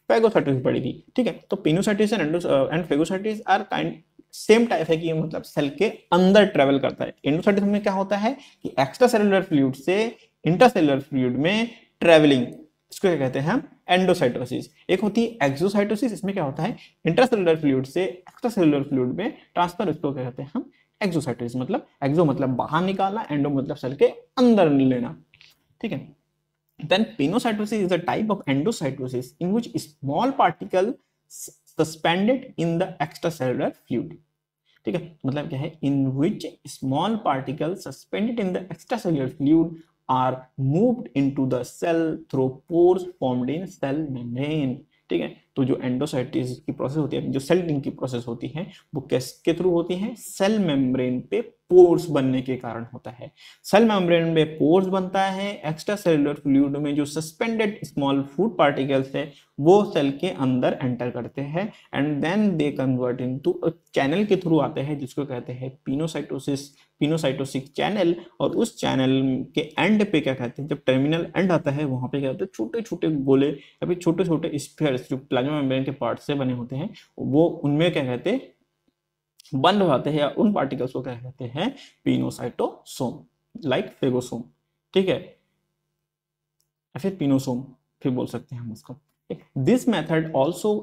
[SPEAKER 1] फेगोसाइटोसिस पढ़ी थी ठीक है तो pinocytosis and and phagocytosis are kind same type है कि ये मतलब सेल के अंदर ट्रेवल करता है एंडोसाइटिस में क्या होता है कि एक्स्ट्रा सेलुलर फ्लूड से इंटरसेलुलर फ्लूड में ट्रेवलिंग इसको क्या कहते हैं हम एंडोसाइटोसिस एक होती है एक्सोसाइटोसिस इसमें क्या होता है इंटरसेलुलर फ्लूड से एक्स्ट्रा सेलुलर फ्लूड में ट्रांसफर इसको क्या कहते हैं हम एक्सोसाइटिस मतलब एक्सो मतलब बाहर निकालना एंडो मतलब सेल के अंदर लेना ठीक है then pinocytosis is a type of endocytosis in which small particle suspended in the extracellular fluid ठीक है मतलब क्या है in which small particle suspended in the extracellular fluid are moved into the cell through pores formed in cell membrane ठीक है तो जो एंडोसाइटिस की प्रोसेस होती है जो सेल सेलिंग की प्रोसेस होती है वो किसके थ्रू होती है सेल मेम्ब्रेन पे पोर्स बनने के कारण होता है सेल मेम्ब्रेन में पोर्स बनता है एक्स्ट्रा सेलुलर फ्लूड में जो सस्पेंडेड स्मॉल फूड पार्टिकल्स है वो सेल के अंदर एंटर करते हैं and then they convert into channel के थ्रू आते हैं जिसको कहते हैं पिनोसाइटोसिस पिनोसाइटोसिक चैनल और उस चैनल के एंड पे क्या कहते हैं जब टर्मिनल एंड आता है वहाँ पे क्या होता है छोटे छोटे गोले या फिर छोटे छोटे स्पेयर्स जो प्लाज्मा मेम्ब्रेन के पार्ट से बने होते हैं वो उनमें क्या कहते बंद हो जाते हैं या उन पार्टिकल्स को क्या कहते हैं पिनोसाइटोसोम लाइक फेगोसोम ठीक है या फिर पिनोसोम फिर बोल सकते हैं हम उसको this method also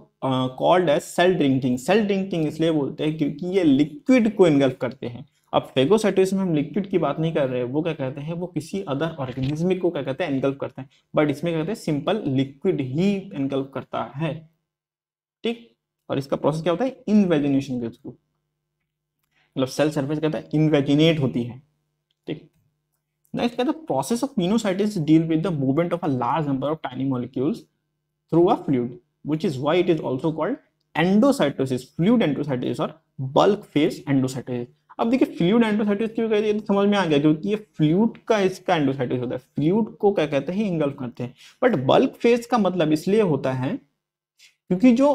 [SPEAKER 1] called as cell drinking cell drinking इसलिए बोलते हैं क्योंकि ये लिक्विड को इनगल्फ करते हैं अब फेगोसाइटोसिस में हम लिक्विड की बात नहीं कर रहे हैं वो क्या कहते हैं वो किसी अदर ऑर्गेनिज्म को क्या कहते हैं एनकल्प करते हैं बट इसमें कहते हैं सिंपल लिक्विड ही एनकल्प करता है ठीक और इसका प्रोसेस क्या होता है इनवेजिनेशन के थ्रू मतलब सेल सर्फेस कहता है इनवेजिनेट होती है ठीक नेक्स्ट कहता है process of pinocytosis deal with the movement of a large number of tiny molecules through a fluid which is why it is also called endocytosis fluid endocytosis और bulk phase endocytosis अब देखिए fluid एंडोसाइटिस क्यों कहते हैं तो समझ में आ गया क्योंकि ये फ्लूड का इसका एंडोसाइटिस होता है फ्लूड को क्या कहते हैं इंगल्फ करते हैं बट बल्क फेज का मतलब इसलिए होता है क्योंकि जो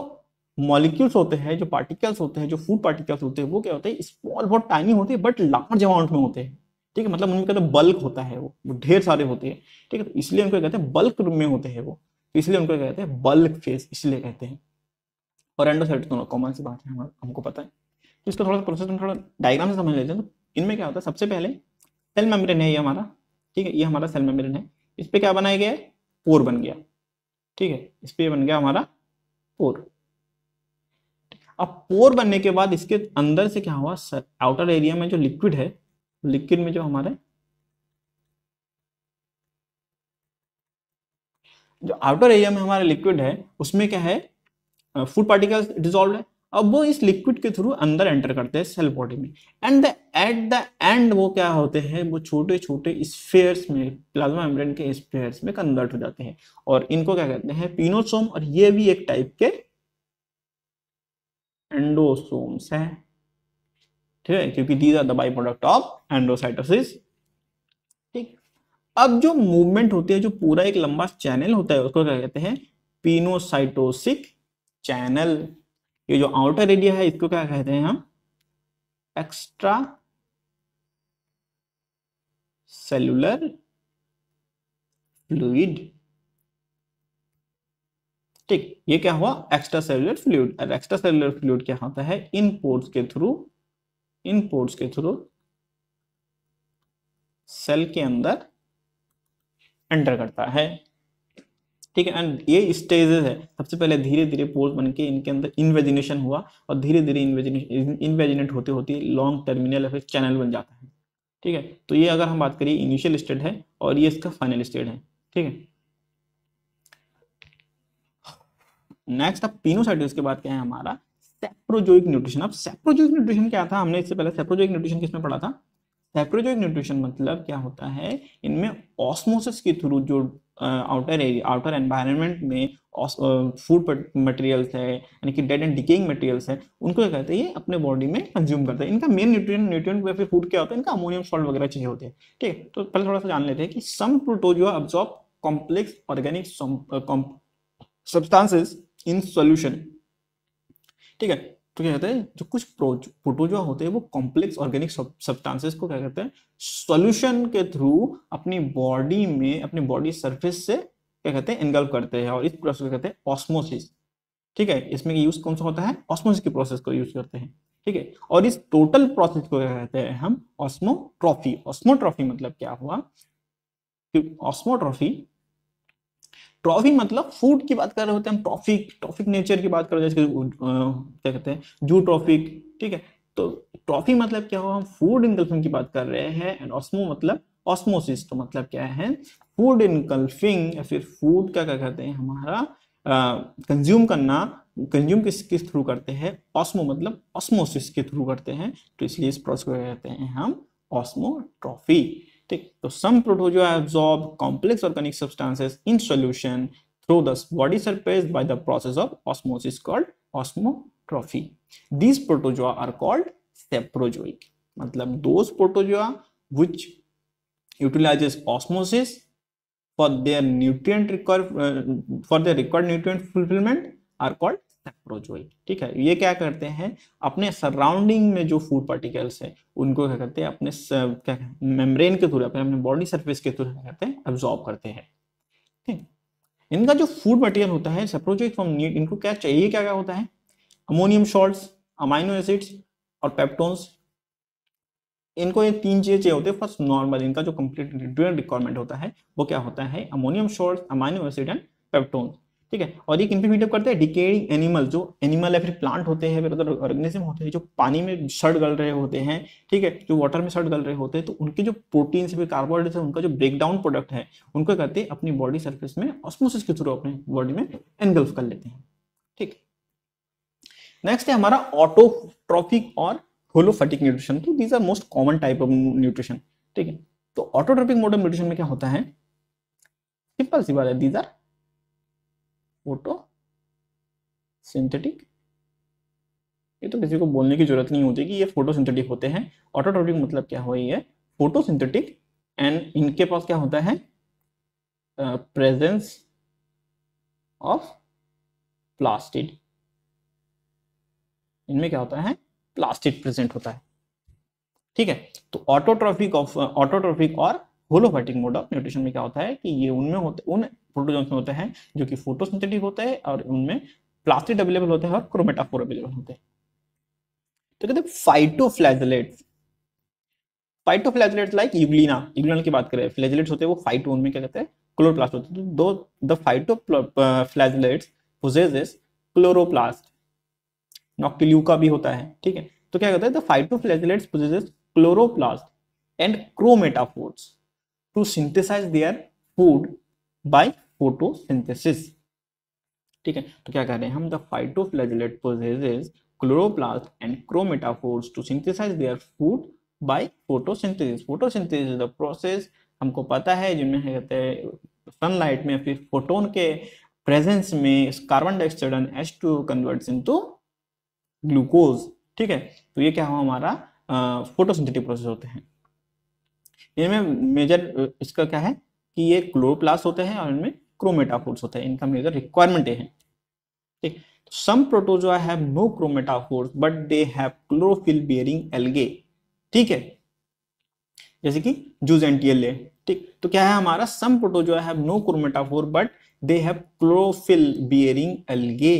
[SPEAKER 1] मॉलिक्यूल्स होते हैं जो पार्टिकल्स होते हैं जो फूड पार्टिकल्स होते हैं वो क्या होते हैं स्मॉल बहुत टाइनी होते हैं बट लार्ज अमाउंट में होते हैं ठीक है मतलब उनमें कहते हैं बल्क होता है वो ढेर सारे होते हैं ठीक है तो इसलिए उनको कहते हैं बल्क में होते हैं वो तो इसलिए उनको कहते हैं बल्क फेज इसलिए कहते हैं और एंडोसाइटिस दोनों कॉमन सी बात है हमको पता है तो इसका थोड़ा सा प्रोसेस हम थोड़ा डायग्राम से समझ लेते हैं तो इनमें क्या होता है सबसे पहले सेल मेम्ब्रेन है ये हमारा ठीक है ये हमारा सेल मेम्ब्रेन है इस पर क्या बनाया गया पोर बन गया ठीक है इस पर बन गया हमारा पोर अब पोर बनने के बाद इसके अंदर से क्या हुआ आउटर एरिया में जो लिक्विड है लिक्विड में जो हमारे जो आउटर एरिया में हमारा लिक्विड है उसमें क्या है फूड पार्टिकल्स डिजोल्व है अब वो इस लिक्विड के थ्रू अंदर एंटर करते हैं सेल बॉडी में and the at the end वो क्या होते हैं वो छोटे छोटे स्पेयर्स में प्लाज्मा मेम्ब्रेन के स्पेयर्स में कन्वर्ट हो जाते हैं और इनको क्या कहते हैं पीनोसोम और ये भी एक टाइप के एंडोसोम्स है ठीक है क्योंकि these are the by product of endocytosis ठीक अब जो मूवमेंट होती है जो पूरा एक लंबा चैनल होता है उसको क्या कहते हैं पीनोसाइटोसिक चैनल ये जो आउटर एरिया है इसको क्या कहते हैं हम एक्स्ट्रा सेलुलर फ्लूड ठीक ये क्या हुआ एक्स्ट्रा सेलुलर फ्लूड और एक्स्ट्रा सेलुलर फ्लूड क्या होता है इन पोर्ट्स के थ्रू इन पोर्ट्स के थ्रू सेल के अंदर एंटर करता है ठीक है एंड ये स्टेजेस है सबसे पहले धीरे धीरे पोर्स बन के इनके अंदर इन्वेजिनेशन हुआ और धीरे धीरे इन्वेजिनेट होते होते लॉन्ग टर्मिनल या चैनल बन जाता है ठीक है तो ये अगर हम बात करिए इनिशियल स्टेट है और ये इसका फाइनल स्टेट है ठीक है नेक्स्ट अब पीनोसाइटोस के बाद क्या है हमारा सेप्रोजोइक न्यूट्रिशन अब सेप्रोजोइक न्यूट्रिशन क्या था हमने इससे पहले सेप्रोजोइक न्यूट्रिशन किसमें पढ़ा था सेप्रोजोइक न्यूट्रिशन मतलब क्या होता है इनमें ऑस्मोसिस के थ्रू जो आउटर एरिया आउटर एनवायरनमेंट में फूड मटेरियल्स uh, है यानी कि डेड एंड डिकेइंग मटेरियल्स है उनको क्या कहते हैं ये अपने बॉडी में कंज्यूम करते हैं इनका मेन न्यूट्रिएंट न्यूट्रिएंट या फिर फूड क्या होता है इनका अमोनियम सॉल्ट वगैरह चाहिए होते हैं ठीक है तो पहले थोड़ा सा जान लेते हैं कि some protozoa absorb complex organic substances in solution ठीक है तो क्या कहते हैं जो कुछ प्रोटोजोआ होते हैं वो कॉम्प्लेक्स ऑर्गेनिक सब्सटेंसेस को क्या कहते हैं सॉल्यूशन के थ्रू अपनी बॉडी में अपनी बॉडी सरफेस से क्या कहते हैं इनगल्व करते हैं और इस प्रोसेस को कहते हैं ऑस्मोसिस ठीक है इसमें यूज कौन सा होता है ऑस्मोसिस की प्रोसेस को यूज करते हैं ठीक है और इस टोटल प्रोसेस को क्या कहते हैं हम ऑस्मोट्रॉफी ऑस्मोट्रॉफी मतलब क्या हुआ ऑस्मोट्रॉफी ट्रॉफी मतलब फूड की बात कर रहे होते हैं हम ट्रॉफिक ट्रॉफिक नेचर की बात कर रहे हैं जैसे क्या कहते हैं जू ट्रॉफिक ठीक है तो ट्रॉफी मतलब क्या हो हम फूड इनकल्फिंग की बात कर रहे हैं एंड ऑस्मो मतलब ऑस्मोसिस तो मतलब क्या है फूड इनकल्फिंग या फिर फूड क्या क्या कहते हैं हमारा कंज्यूम करना कंज्यूम किस किस थ्रू करते हैं ऑस्मो मतलब ऑस्मोसिस के थ्रू करते हैं तो इसलिए इस प्रोसेस को कहते हैं हम ऑस्मोट्रॉफी ठीक तो some protozoa absorb complex organic substances in solution through the body surface by the process of osmosis called osmotrophy these protozoa are called saprozoic मतलब those protozoa which utilizes osmosis for their nutrient for their required nutrient fulfilment are called saprozoic ठीक है ये क्या करते हैं अपने surrounding में जो फूड पार्टिकल्स है उनको क्या करते हैं अपने क्या मेम्ब्रेन के थ्रू अपने बॉडी सर्फेस के थ्रू क्या करते हैं अब्जॉर्ब करते हैं ठीक इनका जो फूड मटेरियल होता है सेप्रोजोइट फ्रॉम इनको क्या चाहिए क्या क्या होता है अमोनियम सॉल्ट्स अमाइनो एसिड्स और पेप्टोन्स इनको ये तीन चीजें चाहिए होते हैं फर्स्ट नॉर्मल इनका जो कंप्लीट रिक्वायरमेंट होता है वो क्या होता है ammonium salt amino acid and peptones ठीक है और ये किन पे करते हैं डिकेरिंग एनिमल जो एनिमल या फिर प्लांट होते हैं फिर अदर ऑर्गेनिज्म होते हैं जो पानी में सड़ गल रहे होते हैं ठीक है जो वाटर में सड़ गल रहे होते हैं तो उनके जो प्रोटीन से कार्बोहाइड्रेट है उनका जो ब्रेकडाउन प्रोडक्ट है उनको करते हैं अपनी बॉडी सर्फेस में ऑस्मोसिस के थ्रू अपने बॉडी में एनगल्फ कर लेते हैं ठीक नेक्स्ट है हमारा ऑटोट्रॉफिक और होलोफेटिक न्यूट्रिशन तो these are most common type of nutrition ठीक है तो ऑटोट्रॉफिक मोड ऑफ न्यूट्रिशन में क्या होता है सिंपल सी बात है दीज आर फोटो सिंथेटिक ये तो किसी को बोलने की जरूरत नहीं होती कि ये फोटो सिंथेटिक होते हैं ऑटोट्रोपिक मतलब क्या हुआ ये फोटो सिंथेटिक एंड इनके पास क्या होता है प्रेजेंस ऑफ प्लास्टिड इनमें क्या होता है प्लास्टिड प्रेजेंट होता है ठीक है तो ऑटोट्रॉफिक ऑफ ऑटोट्रॉफिक और होलोफाइटिक मोड ऑफ न्यूट्रिशन में क्या होता है कि ये उनमें होते उन प्रोटोजोन्स होते हैं जो कि फोटोसिंथेटिक होते हैं और उनमें प्लास्टिड अवेलेबल होते हैं और क्रोमेटाफोर अवेलेबल होते हैं तो कहते हैं phytoflagellates phytoflagellates like euglena euglena की बात करें फ्लैजलेट्स होते हैं वो फाइटो उनमें क्या कहते हैं क्लोरोप्लास्ट होते हैं तो दो the phyto phytoflagellates possesses chloroplast noctiluca भी होता है ठीक है तो क्या कहते हैं the phytoflagellates possesses chloroplast and chromatophores to synthesize their food by photosynthesis ठीक है तो क्या कह रहे हैं हम the phytoflagellate possesses chloroplast and chromatophores to synthesize their food by photosynthesis photosynthesis is the process हमको पता है जिनमें है कहते हैं सनलाइट में फिर फोटोन के प्रेजेंस में carbon dioxide and H two converts into glucose ठीक है तो ये क्या हुआ हमारा फोटोसिंथेटिक प्रोसेस होते हैं इनमें मेजर इसका क्या है कि ये क्लोरोप्लास्ट होते हैं और इनमें क्रोमेटा क्रोमेटाफोर्स होते हैं इनका मेजर रिक्वायरमेंट है ठीक some protozoa have no chromato chromatophores but they have chlorophyll bearing algae ठीक है जैसे कि जूजेंटियल ठीक तो क्या है हमारा some protozoa have no chromato chromatophore but they have chlorophyll bearing algae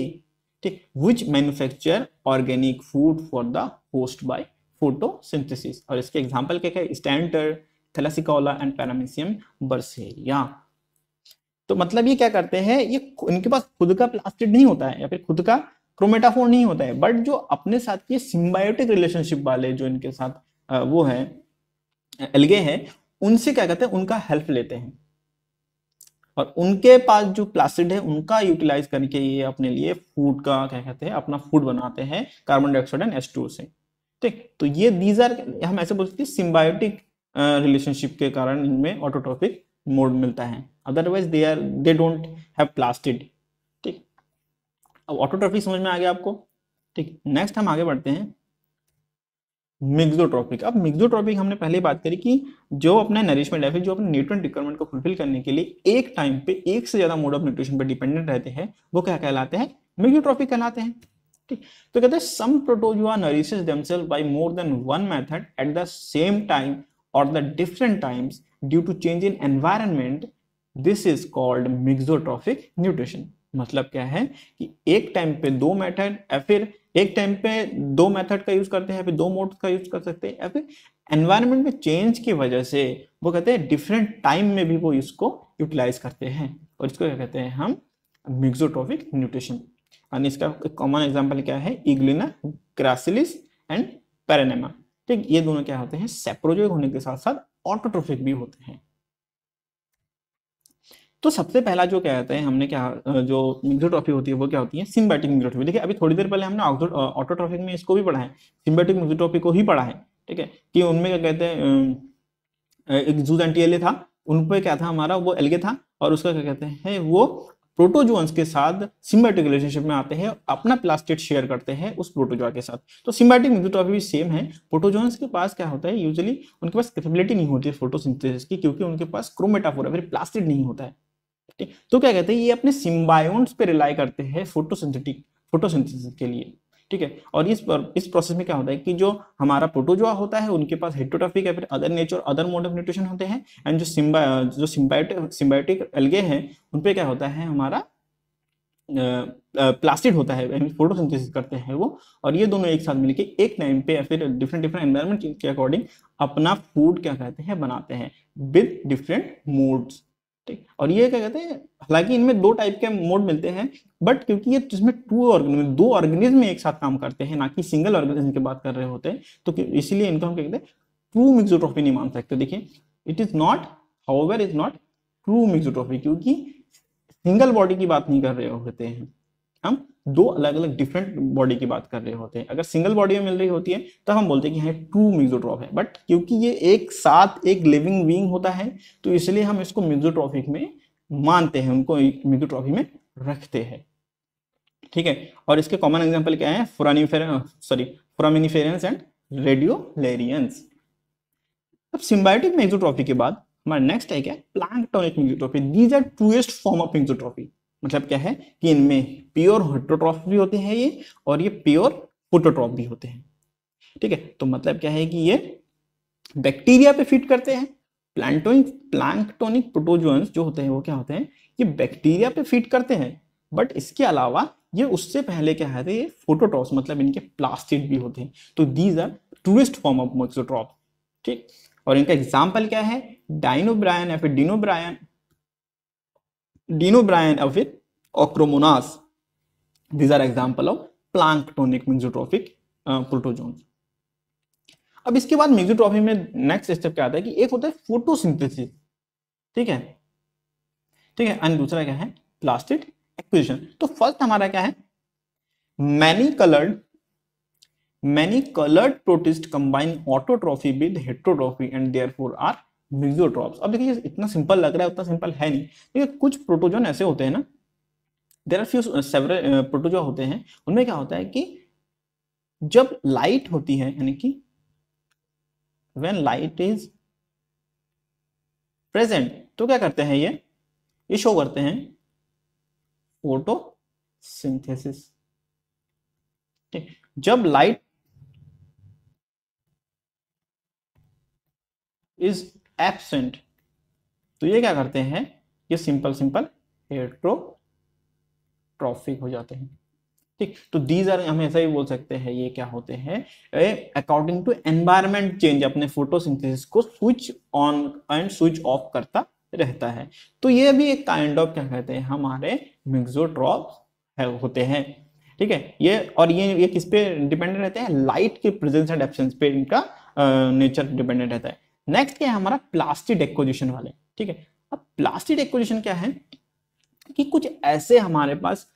[SPEAKER 1] ठीक which manufacture organic food for the host by photosynthesis और इसके एग्जांपल क्या है standard thalassicolla and paramecium bursaria तो मतलब ये क्या करते हैं ये इनके पास खुद का प्लास्टिड नहीं होता है या फिर खुद का क्रोमेटाफोर नहीं होता है बट जो अपने साथ के सिम्बायोटिक रिलेशनशिप वाले जो इनके साथ वो है एलगे हैं उनसे क्या कहते हैं उनका हेल्प लेते हैं और उनके पास जो प्लास्टिड है उनका यूटिलाइज करके ये अपने लिए फूड का क्या कहते हैं अपना फूड बनाते हैं कार्बन डाइऑक्साइड एंड एच से ठीक तो ये दीज आर हम ऐसे बोल सकते हैं सिम्बायोटिक रिलेशनशिप के कारण इनमें ऑटोट्रॉफिक मोड मिलता है otherwise they are they don't have plastid ठीक अब ऑटोट्रॉफी समझ में आ गया आपको ठीक नेक्स्ट हम आगे बढ़ते हैं मिक्सोट्रॉपिक अब मिक्सोट्रॉपिक हमने पहले बात करी कि जो अपने नरिशमेंट है जो अपने न्यूट्रन रिक्वायरमेंट को फुलफिल करने के लिए एक टाइम पे एक से ज्यादा मोड ऑफ न्यूट्रिशन पर डिपेंडेंट रहते हैं वो क्या कहलाते हैं मिक्सोट्रॉपिक कहलाते हैं ठीक तो कहते हैं some protozoa nourishes themselves by more than one method at the same time और the different times due to change in environment this is called mixotrophic nutrition मतलब क्या है कि एक टाइम पे दो मेथड या फिर एक टाइम पे दो मेथड का यूज करते हैं या फिर दो मोड का यूज कर सकते हैं या फिर एनवायरमेंट में चेंज की वजह से वो कहते हैं डिफरेंट टाइम में भी वो इसको यूटिलाइज करते हैं और इसको क्या कहते हैं हम मिक्सोट्रॉफिक न्यूट्रिशन यानी इसका कॉमन एग्जाम्पल क्या है इग्लिना ग्रासिलिस एंड पैरानेमा ठीक ये दोनों क्या होते हैं सेप्रोजोइक होने के साथ साथ ऑटोट्रोफिक भी होते हैं तो सबसे पहला जो कहते हैं हमने क्या जो मिक्सर होती है वो क्या होती है सिम्बैटिक मिक्सर देखिए अभी थोड़ी देर पहले हमने ऑटोट्रॉफिक ट्रॉफिक में इसको भी पढ़ा है सिम्बैटिक मिक्सर को ही पढ़ा है ठीक है कि उनमें क्या कहते हैं एक जूज एंटीएलए था उन पर क्या था हमारा वो एलगे था और उसका क्या कहते हैं वो प्रोटोजोन्स के साथ सिम्बैटिक रिलेशनशिप में आते हैं अपना प्लास्टिक शेयर करते हैं उस प्रोटोजोआ के साथ तो सिम्बैटिक मिक्सोट्रॉफी भी सेम है प्रोटोजोन्स के पास क्या होता है यूजुअली उनके पास कैपेबिलिटी नहीं होती है फोटोसिंथेसिस की क्योंकि उनके पास क्रोमेटाफोर फिर प्लास्टिड नहीं होता है ठीक तो क्या कहते हैं ये अपने सिम्बायोन्स पे रिलाई करते हैं फोटोसिंथेटिक फोटोसिंथेसिस के लिए ठीक है और इस पर इस प्रोसेस में क्या होता है कि जो हमारा प्रोटोजोआ होता है उनके पास हेटोट्रॉफिक या फिर other nature other mode of nutrition होते हैं एंड जो सिम्बा जो सिम्बायोटिक सिम्बायोटिक एल्गे हैं उन पर क्या होता है हमारा प्लास्टिड होता है फोटोसिंथेसिस करते हैं वो और ये दोनों एक साथ मिलके एक टाइम पे या फिर डिफरेंट डिफरेंट एनवायरमेंट के अकॉर्डिंग अपना फूड क्या कहते हैं बनाते हैं विद डिफरेंट मोड्स ठीक और ये क्या कहते हैं हालांकि इनमें दो टाइप के मोड मिलते हैं बट क्योंकि ये जिसमें टू ऑर्गेनिज्म दो ऑर्गेनिज्म एक साथ काम करते हैं ना कि सिंगल ऑर्गेनिज्म की बात कर रहे होते हैं तो इसीलिए इनको हम क्या कहते हैं ट्रू मिक्सोट्रॉफी नहीं मान सकते देखिए it is not however is not true mixotrophy क्योंकि सिंगल बॉडी की बात नहीं कर रहे होते हैं हम दो अलग अलग डिफरेंट बॉडी की बात कर रहे होते हैं अगर सिंगल बॉडी में मिल रही होती है तो हम बोलते हैं कि यहाँ टू मिजोट्रॉफ है बट क्योंकि ये एक साथ एक लिविंग बींग होता है तो इसलिए हम इसको मिजोट्रॉफिक में मानते हैं उनको मिजोट्रॉफी में रखते हैं ठीक है और इसके कॉमन एग्जाम्पल क्या है फुरानीफेर सॉरी फुरामिनीफेरेंस एंड रेडियोलेरियंस अब सिम्बायोटिक मेजोट्रॉफी के बाद हमारा नेक्स्ट है क्या planktonic mixotrophy these are truest form of mixotrophy मतलब क्या है कि इनमें प्योर हेट्रोट्रॉफ भी होते हैं ये और ये प्योर फोटोट्रॉप भी होते हैं ठीक है तो मतलब क्या है कि ये बैक्टीरिया पे फिट करते हैं प्लांटोनिक प्लांटोनिक प्रोटोजोन्स जो होते हैं वो क्या होते हैं ये बैक्टीरिया पे फिट करते हैं बट इसके अलावा ये उससे पहले क्या है ये फोटोट्रॉप मतलब इनके प्लास्टिड भी होते हैं तो these are truest form of mixotroph ठीक और इनका एग्जाम्पल क्या है डाइनोब्रायन या फिर dinobryon Dinobryan avid Ocromonas. These are example of planktonic mixotrophic protozoans अब इसके बाद मिजोट्रॉफी में नेक्स्ट स्टेप क्या आता है कि एक होता है फोटोसिंथेसिस ठीक है ठीक है एंड दूसरा क्या है प्लास्टिक एक्विजिशन तो फर्स्ट हमारा क्या है many coloured many coloured protist combine autotrophy with heterotrophy and there four are mixotrophs अब देखिए इतना सिंपल लग रहा है उतना सिंपल है नहीं देखिए कुछ प्रोटोजोन ऐसे होते हैं ना there are few several protozoa होते हैं उनमें क्या होता है कि जब लाइट होती है यानी कि वेन लाइट इज प्रेजेंट तो क्या करते हैं ये ये शो करते हैं फोटो सिंथेसिस जब लाइट इज एबसेंट तो ये क्या करते हैं ये सिंपल सिंपल हेट्रोट्रॉफिक हो जाते हैं ठीक तो दीज आर हम ऐसा ही बोल सकते हैं ये क्या होते हैं अकॉर्डिंग टू एनवायरमेंट चेंज अपने फोटोसिंथेसिस को switch on and switch off करता रहता है तो ये भी एक काइंड ऑफ क्या कहते हैं हमारे मिक्सोट्रॉप है, होते हैं ठीक है ये और ये ये किस पे डिपेंडेंट रहते हैं लाइट के प्रेजेंस एंड एब्सेंस पे इनका नेचर डिपेंडेंट रहता है नेक्स्ट क्या है हमारा प्लास्टिक डेकोजिशन वाले ठीक है अब प्लास्टिक डेकोजिशन क्या है कि कुछ ऐसे हमारे पास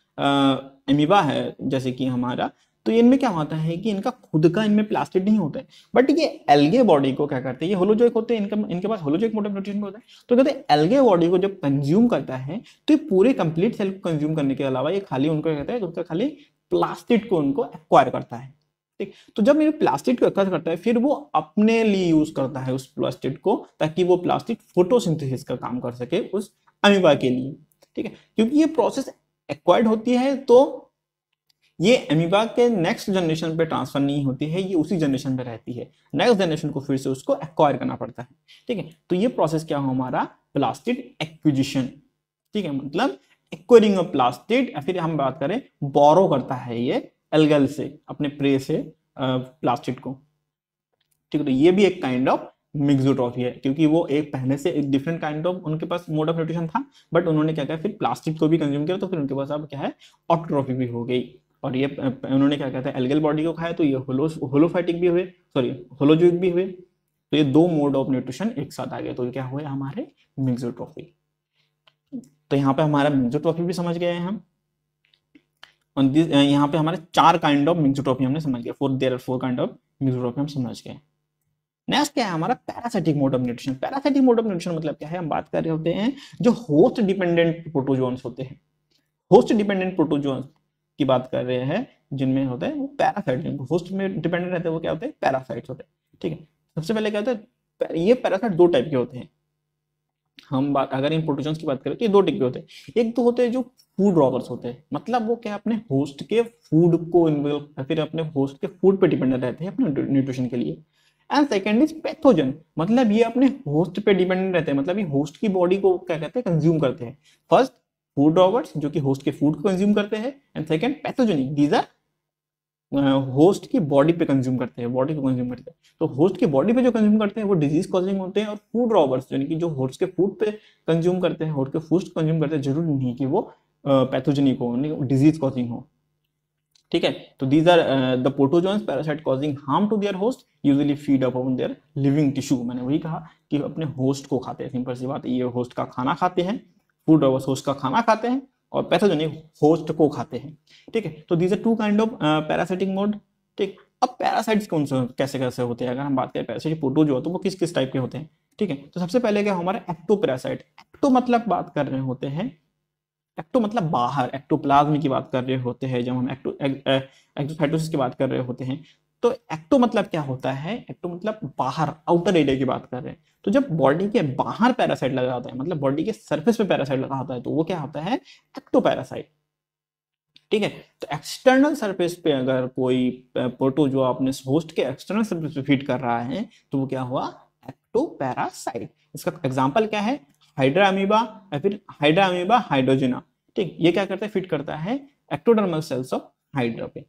[SPEAKER 1] एमिबा है जैसे कि हमारा तो इनमें क्या होता है कि इनका खुद का इनमें प्लास्टिक नहीं होता है बट ये एलगे बॉडी को क्या करते हैं ये होलोजोइक होते हैं इनका इनके पास होलोजोइक मोटर प्रोटीन होता है तो कहते हैं एलगे बॉडी को जब कंज्यूम करता है तो ये पूरे कंप्लीट सेल को कंज्यूम करने के अलावा ये खाली उनको कहता है उनका खाली प्लास्टिक को उनको एक्वायर करता है ठीक तो जब मेरे प्लास्टिक को एकत्र करता है फिर वो अपने लिए यूज करता है उस प्लास्टिक को ताकि वो प्लास्टिक फोटोसिंथेसिस का काम कर सके उस अमीबा के लिए ठीक है क्योंकि ये प्रोसेस एक्वायर्ड होती है तो ये अमीबा के नेक्स्ट जनरेशन पे ट्रांसफर नहीं होती है ये उसी जनरेशन पे रहती है नेक्स्ट जनरेशन को फिर से उसको एक्वायर करना पड़ता है ठीक है तो ये प्रोसेस क्या हो हमारा प्लास्टिड एक्विजिशन ठीक है मतलब एक्वायरिंग ऑफ प्लास्टिड या फिर हम बात करें बोरो करता है ये एलगल से अपने प्रे से प्लास्टिड को ठीक है तो ये भी एक काइंड ऑफ मिक्सोट्रॉफी है क्योंकि वो एक पहले से एक डिफरेंट काइंड ऑफ उनके पास मोड ऑफ न्यूट्रिशन था बट उन्होंने क्या किया फिर प्लास्टिक को भी कंज्यूम किया तो फिर उनके पास अब क्या है ऑटोट्रॉफी भी हो गई और ये उन्होंने क्या कहता है एलगल बॉडी को खाया तो ये होलो होलोफाइटिक भी हुए सॉरी होलोजोइक भी हुए तो ये दो मोड ऑफ न्यूट्रिशन एक साथ आ गए तो क्या हुए हमारे मिक्सोट्रॉफी तो यहाँ पे हमारा मिक्सोट्रॉफी भी समझ गए हैं हम यहाँ पे हमारे चार काइंड ऑफ मिक्सोटोपी हमने समझ गया four there four kind of mixotrophy हम समझ गए नेक्स्ट क्या है हमारा parasitic mode of nutrition parasitic mode of nutrition मतलब क्या है हम बात कर रहे होते हैं जो होस्ट डिपेंडेंट प्रोटोजोन्स होते हैं होस्ट डिपेंडेंट प्रोटोजोन्स की बात कर रहे हैं जिनमें होते हैं वो पैरासाइट होस्ट में डिपेंडेंट रहते हैं वो क्या होते हैं पैरासाइट्स होते हैं ठीक है सबसे पहले क्या होता है ये पैरासाइट दो टाइप के होते हैं हम बात अगर इन प्रोटोजोन की बात करें तो ये दो टिक होते हैं एक तो होते हैं जो फूड रॉबर्स होते हैं मतलब वो क्या अपने होस्ट के फूड को या फिर अपने होस्ट के फूड पे डिपेंडेंट रहते हैं अपने न्यूट्रिशन के लिए एंड सेकेंड इज पैथोजन मतलब ये अपने होस्ट पे डिपेंडेंट रहते हैं मतलब ये होस्ट की बॉडी को क्या कहते हैं कंज्यूम करते हैं फर्स्ट फूड रॉबर्ट्स जो कि होस्ट के फूड को कंज्यूम करते हैं and second pathogenic these are host की बॉडी पे कंज्यूम करते हैं बॉडी को कंज्यूम करते हैं तो होस्ट की बॉडी पे जो कंज्यूम करते हैं वो डिजीज कॉजिंग होते हैं और फूड रॉबर्स यानी कि जो होस्ट के फूड पे कंज्यूम करते हैं होस्ट के फूड कंज्यूम करते हैं जरूरी नहीं कि वो पैथोजेनिक हो डिजीज कॉजिंग हो ठीक है तो these are the protozoans parasite causing harm to their host usually feed up on their living tissue मैंने वही कहा कि अपने होस्ट को खाते हैं सिंपल सी बात ये होस्ट का खाना खाते हैं फूड रॉबर्स होस्ट का खाना खाते हैं और पैथोजेनिक होस्ट को खाते हैं ठीक है तो these are two kind of parasitic mode ठीक अब पैरासाइट्स कौन से कैसे कैसे होते हैं अगर हम बात करें पैरासाइट पोटो जो है तो वो किस किस टाइप के होते हैं ठीक है तो सबसे पहले क्या हमारा एक्टो पैरासाइट एक्टो मतलब बात कर रहे होते हैं एक्टो मतलब बाहर एक्टोप्लाज्म की बात कर रहे होते हैं जब हम एक्टो एक्टोसाइटोसिस की बात कर रहे होते हैं तो एक्टो तो मतलब क्या होता है एक्टो तो मतलब बाहर आउटर एरिया की बात कर रहे हैं तो जब बॉडी के बाहर पैरासाइट लगा होता है मतलब बॉडी के सरफेस पे पैरासाइट लगा होता है तो वो क्या होता है एक्टो पैरासाइट ठीक है तो एक्सटर्नल सरफेस पे अगर कोई पोटो जो अपने होस्ट के एक्सटर्नल सरफेस पे फीड कर रहा है तो वो क्या हुआ एक्टो पैरासाइट इसका एग्जाम्पल क्या है हाइड्रामीबा या फिर हाइड्रामीबा हाइड्रोजिना ठीक ये क्या करता है फिट करता है एक्टोडर्मल सेल्स ऑफ हाइड्रा पे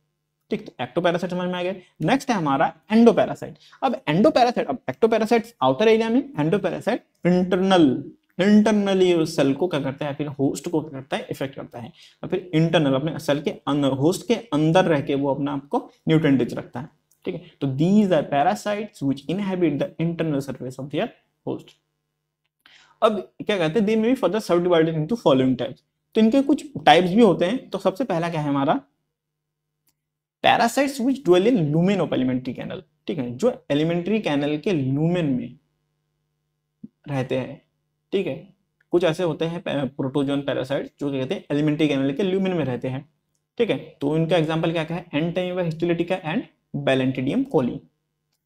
[SPEAKER 1] ठीक तो एक्टोपैरासाइट समझ में आ गए नेक्स्ट है हमारा एंडोपैरासाइट अब एंडोपैरासाइट अब एक्टोपैरासाइट आउटर एरिया में एंडोपैरासाइट इंटरनल इंटरनली उस सेल को क्या करता है फिर होस्ट को क्या करता है इफेक्ट करता है और फिर इंटरनल अपने सेल के अंदर होस्ट के अंदर रह के वो अपना आपको न्यूट्रेंट रखता है ठीक है तो these are parasites which inhabit the internal surface of their host अब क्या कहते हैं they may be further subdivided into following types तो इनके कुछ टाइप्स भी होते हैं तो सबसे पहला क्या है हमारा parasites which dwell in lumen of alimentary canal ठीक है जो एलिमेंट्री कैनल के लूमेन में रहते हैं ठीक है कुछ ऐसे होते हैं प्रोटोजोन पैरासाइट जो कहते हैं एलिमेंट्री कैनल के लूमेन में रहते हैं ठीक है तो इनका एग्जाम्पल क्या क्या है entamoeba histolytica and balantidium coli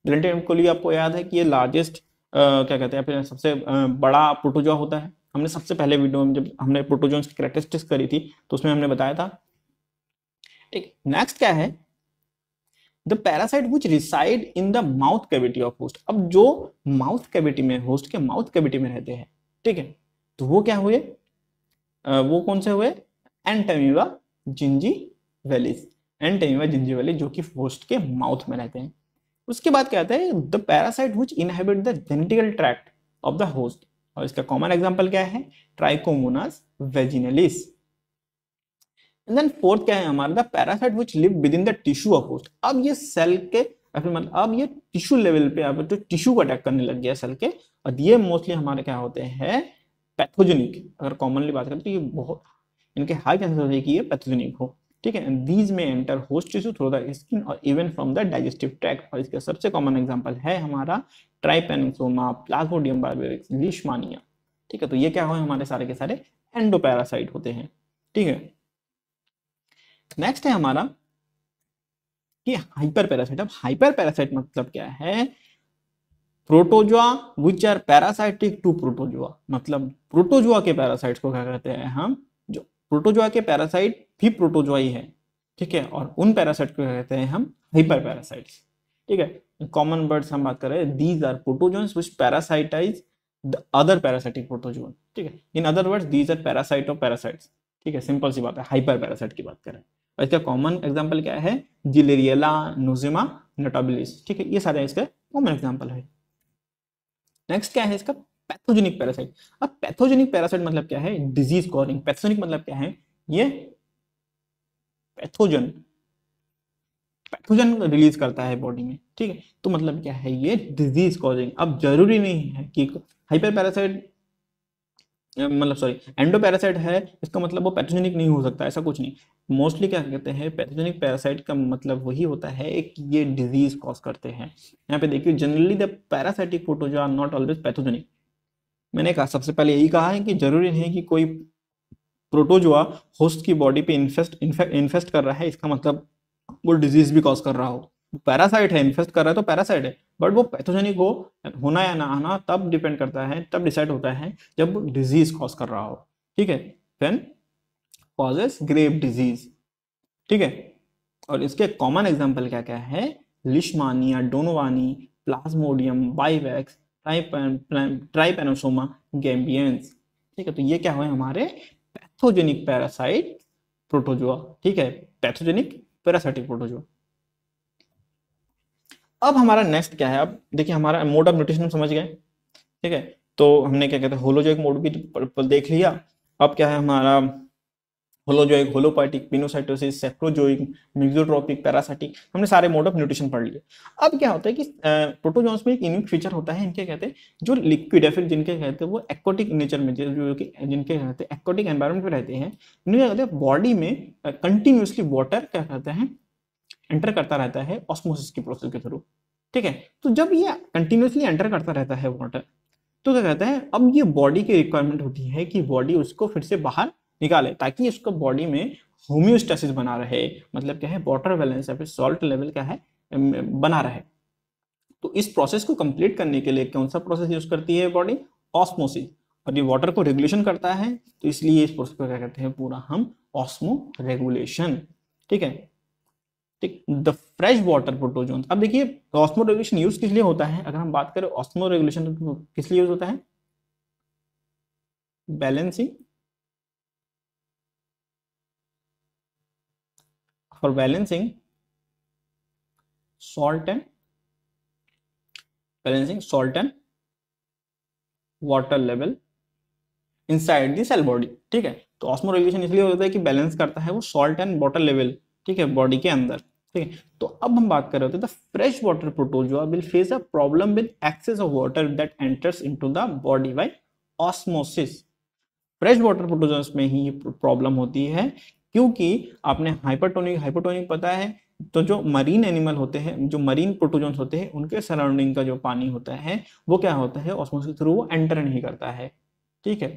[SPEAKER 1] balantidium coli आपको याद है कि ये लार्जेस्ट क्या कहते हैं फिर सबसे आ, बड़ा प्रोटोजोआ होता है हमने सबसे पहले वीडियो में जब हमने प्रोटोजोन की करी थी तो उसमें हमने बताया था ठीक नेक्स्ट क्या है the parasite which reside in the mouth cavity of host अब जो माउथ कैविटी में होस्ट के माउथ कैविटी में रहते हैं ठीक है तो वो क्या हुए आ, वो कौन से हुए entamoeba gingivalis entamoeba gingivalis जो कि होस्ट के माउथ में रहते हैं उसके बाद क्या आता है the parasite which inhabit the genetical tract of the host और इसका कॉमन एग्जाम्पल क्या है trichomonas vaginalis and then fourth क्या है हमारे the parasite which live within the tissue of host अब ये सेल के मतलब अब ये टिश्यू लेवल पे अब तो टिश्यू को अटैक करने लग गया सेल के और ये मोस्टली हमारे क्या होते हैं पैथोजेनिक अगर कॉमनली बात करें तो ये बहुत इनके हाई चांसेस होते हैं कि ये पैथोजेनिक हो ठीक है and these may enter host tissue through the skin और even from the digestive tract और इसका सबसे कॉमन एग्जांपल है हमारा ट्राइपेनिसोमा प्लाज्मोडियम बारबेरिक्स लिशमानिया ठीक है तो ये क्या हो हमारे सारे के सारे एंडोपैरासाइट होते हैं ठीक है नेक्स्ट है हमारा कि हाइपर पैरासाइट अब हाइपर पैरासाइट मतलब क्या है protozoa which are parasitic to protozoa मतलब प्रोटोजुआ के पैरासाइट को क्या कहते हैं हम जो प्रोटोजुआ के पैरासाइट भी प्रोटोजुआ ही है ठीक है और उन पैरासाइट को क्या कहते हैं हम हाइपर पैरासाइट ठीक है कॉमन वर्ड्स हम बात कर रहे हैं these are protozoans which parasitize the other parasitic protozoan ठीक है in other words these are parasite of parasite ठीक है सिंपल सी बात है हाइपर पैरासाइट की बात करें और इसका कॉमन एग्जाम्पल क्या है जिलेरियला नोजिमा नोटाबिलिस ठीक है ये सारे इसका कॉमन एग्जाम्पल है नेक्स्ट क्या है इसका पैथोजेनिक पैरासाइट अब पैथोजेनिक पैरासाइट मतलब क्या है डिजीज कॉजिंग पैथोजेनिक मतलब क्या है ये पैथोजन पैथोजन रिलीज करता है बॉडी में ठीक है तो मतलब क्या है ये डिजीज कॉजिंग अब जरूरी नहीं है कि हाइपर पैरासाइट मतलब सॉरी एंडोपैरासाइट है इसका मतलब वो पैथोजेनिक नहीं हो सकता ऐसा कुछ नहीं मोस्टली क्या कहते हैं पैथोजेनिक पैरासाइट का मतलब वही होता है कि ये डिजीज कॉज करते हैं यहाँ पे देखिए generally the parasitic protozoa are not always pathogenic मैंने कहा सबसे पहले यही कहा है कि जरूरी नहीं कि कोई प्रोटोजोआ होस्ट की बॉडी पे इन्फेस्ट इन्फेस्ट कर रहा है इसका मतलब वो डिजीज भी कॉज कर रहा हो पैरासाइट है इन्फेस्ट कर रहा है तो पैरासाइट है बट वो पैथोजेनिक हो होना या ना आना तब डिपेंड करता है तब डिसाइड होता है जब डिजीज कॉज कर रहा हो ठीक है देन कॉजेस ग्रेव डिजीज ठीक है और इसके कॉमन एग्जाम्पल क्या क्या है Leishmania donovani Plasmodium vivax Trypanosoma gambiense ठीक है तो ये क्या हुए हमारे पैथोजेनिक पैरासाइट प्रोटोजोआ ठीक है पैथोजेनिक पैरासाइटिक प्रोटोजोआ अब हमारा नेक्स्ट क्या है अब देखिए हमारा मोड ऑफ न्यूट्रिशन समझ गए ठीक है तो हमने क्या कहते हैं होलो जो एक मोड भी देख लिया अब क्या है हमारा holozoic holophytic pinocytosis saprozoic mixotrophic parasitic हमने सारे मोड ऑफ न्यूट्रिशन पढ़ लिए अब क्या होता है कि प्रोटोजॉन्स में एक यूनिक फीचर होता है इनके कहते हैं जो लिक्विड है फिर जिनके कहते हैं वो एक्वाटिक नेचर में जो कि जिनके कहते हैं एक्वाटिक एनवायरमेंट में रहते हैं इनके कहते हैं बॉडी में कंटिन्यूसली वाटर क्या कहते हैं एंटर करता रहता है ऑस्मोसिस के प्रोसेस के थ्रू ठीक है तो जब ये कंटिन्यूसली एंटर करता रहता है वाटर तो क्या कहता है अब ये बॉडी की रिक्वायरमेंट होती है कि बॉडी उसको फिर से बाहर निकाले ताकि उसको बॉडी में होम्योस्टेसिस बना रहे मतलब क्या है वाटर बैलेंस या फिर सॉल्ट लेवल क्या है बना रहे तो इस प्रोसेस को कंप्लीट करने के लिए कौन सा प्रोसेस यूज करती है बॉडी ऑस्मोसिस और ये वाटर को रेगुलेशन करता है तो इसलिए इस प्रोसेस को क्या कहते हैं पूरा हम ऑस्मो रेगुलेशन ठीक है ठीक द फ्रेश वाटर प्रोटोजोन अब देखिए ऑस्मो रेगुलेशन यूज किस लिए होता है अगर हम बात करें ऑस्मो तो रेगुलेशन किस लिए यूज होता है balancing for balancing salt and salt and water level inside the cell body ठीक है तो ऑस्मो रेगुलेशन इसलिए होता है कि बैलेंस करता है वो सॉल्ट एंड वाटर लेवल ठीक है बॉडी के अंदर ठीक है तो अब हम बात कर रहे होते the fresh water protozoa will face a problem with excess of water that enters into the body by osmosis fresh water protozoas में ही प्रॉब्लम होती है क्योंकि आपने हाइपरटोनिक हाइपोटोनिक पता है तो जो मरीन एनिमल होते हैं जो मरीन प्रोटोजोन्स होते हैं उनके सराउंडिंग का जो पानी होता है वो क्या होता है ऑस्मोसिस के थ्रू वो एंटर नहीं करता है ठीक है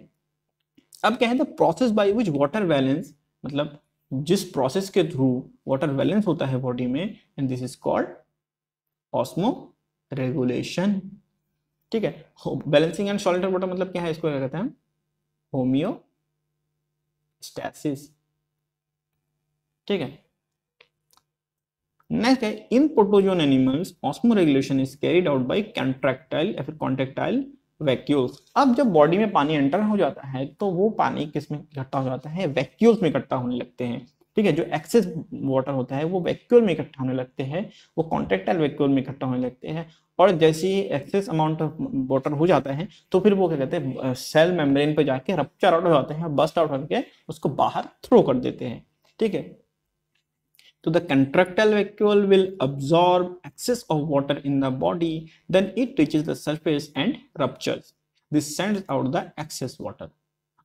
[SPEAKER 1] अब क्या है the process by which water balance मतलब जिस प्रोसेस के थ्रू वाटर बैलेंस होता है बॉडी में and this is called osmoregulation ठीक है बैलेंसिंग एंड सॉलिटर वाटर मतलब क्या है इसको क्या कहते हैं होमियो स्टैसिस ठीक है नेक्स्ट है in protozoan animals osmoregulation is carried out by contractile या फिर कॉन्टेक्टाइल वैक्यूल्स अब जब बॉडी में पानी एंटर हो जाता है तो वो पानी किस में इकट्ठा हो जाता है वैक्यूल्स में इकट्ठा होने लगते हैं ठीक है जो एक्सेस वाटर होता है वो वैक्यूल में इकट्ठा होने लगते हैं वो कॉन्ट्रेक्टाइल वैक्यूल में इकट्ठा होने लगते हैं और जैसे ही एक्सेस अमाउंट ऑफ वाटर हो जाता है तो फिर वो क्या कहते हैं सेल मेम्ब्रेन पे जाके रपच्चर आउट हो जाते हैं बस्ट आउट होकर उसको बाहर थ्रो कर देते हैं ठीक है so the contractile vacuole will absorb excess of water in the body then it reaches the surface and ruptures this sends out the excess water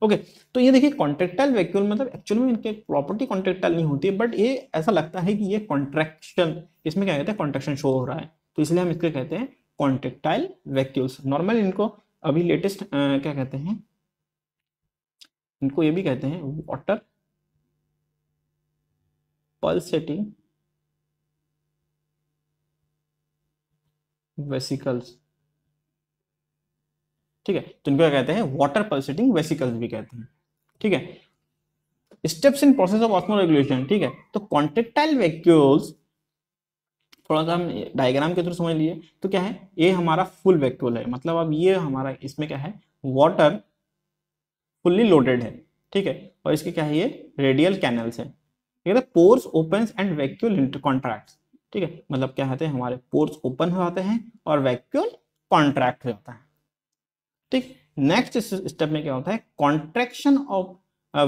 [SPEAKER 1] okay okay, तो ये देखिए कॉन्ट्रेक्टाइल वैक्यूल मतलब एक्चुअली में इनके प्रॉपर्टी कॉन्ट्रेक्टाइल नहीं होती है but ये ऐसा लगता है कि ये कॉन्ट्रेक्शन इसमें क्या कहते हैं कॉन्ट्रेक्शन शो हो रहा है तो इसलिए हम इसके कहते हैं कॉन्ट्रेक्टाइल वैक्यूल्स नॉर्मल इनको अभी लेटेस्ट क्या कहते हैं इनको ये भी कहते हैं वॉटर pulsatile वेसिकल्स ठीक है तो इनको क्या कहते हैं वाटर पल्सेटिंग वेसिकल्स भी कहते हैं ठीक है steps in process of regulation ठीक है तो कॉन्ट्रेक्टाइल वैक्यूल्स थोड़ा सा हम डायग्राम के थ्रू समझ लिए तो क्या है ये हमारा फुल वैक्यूल है मतलब अब ये हमारा इसमें क्या है वाटर फुल्ली लोडेड है ठीक है और इसके क्या है ये रेडियल कैनल्स है ठीक है pores open and vacuole contract ठीक है मतलब क्या कहते हैं हमारे पोर्स ओपन हो जाते हैं और वैक्यूल कॉन्ट्रैक्ट हो जाता है ठीक नेक्स्ट स्टेप में क्या होता है कॉन्ट्रेक्शन ऑफ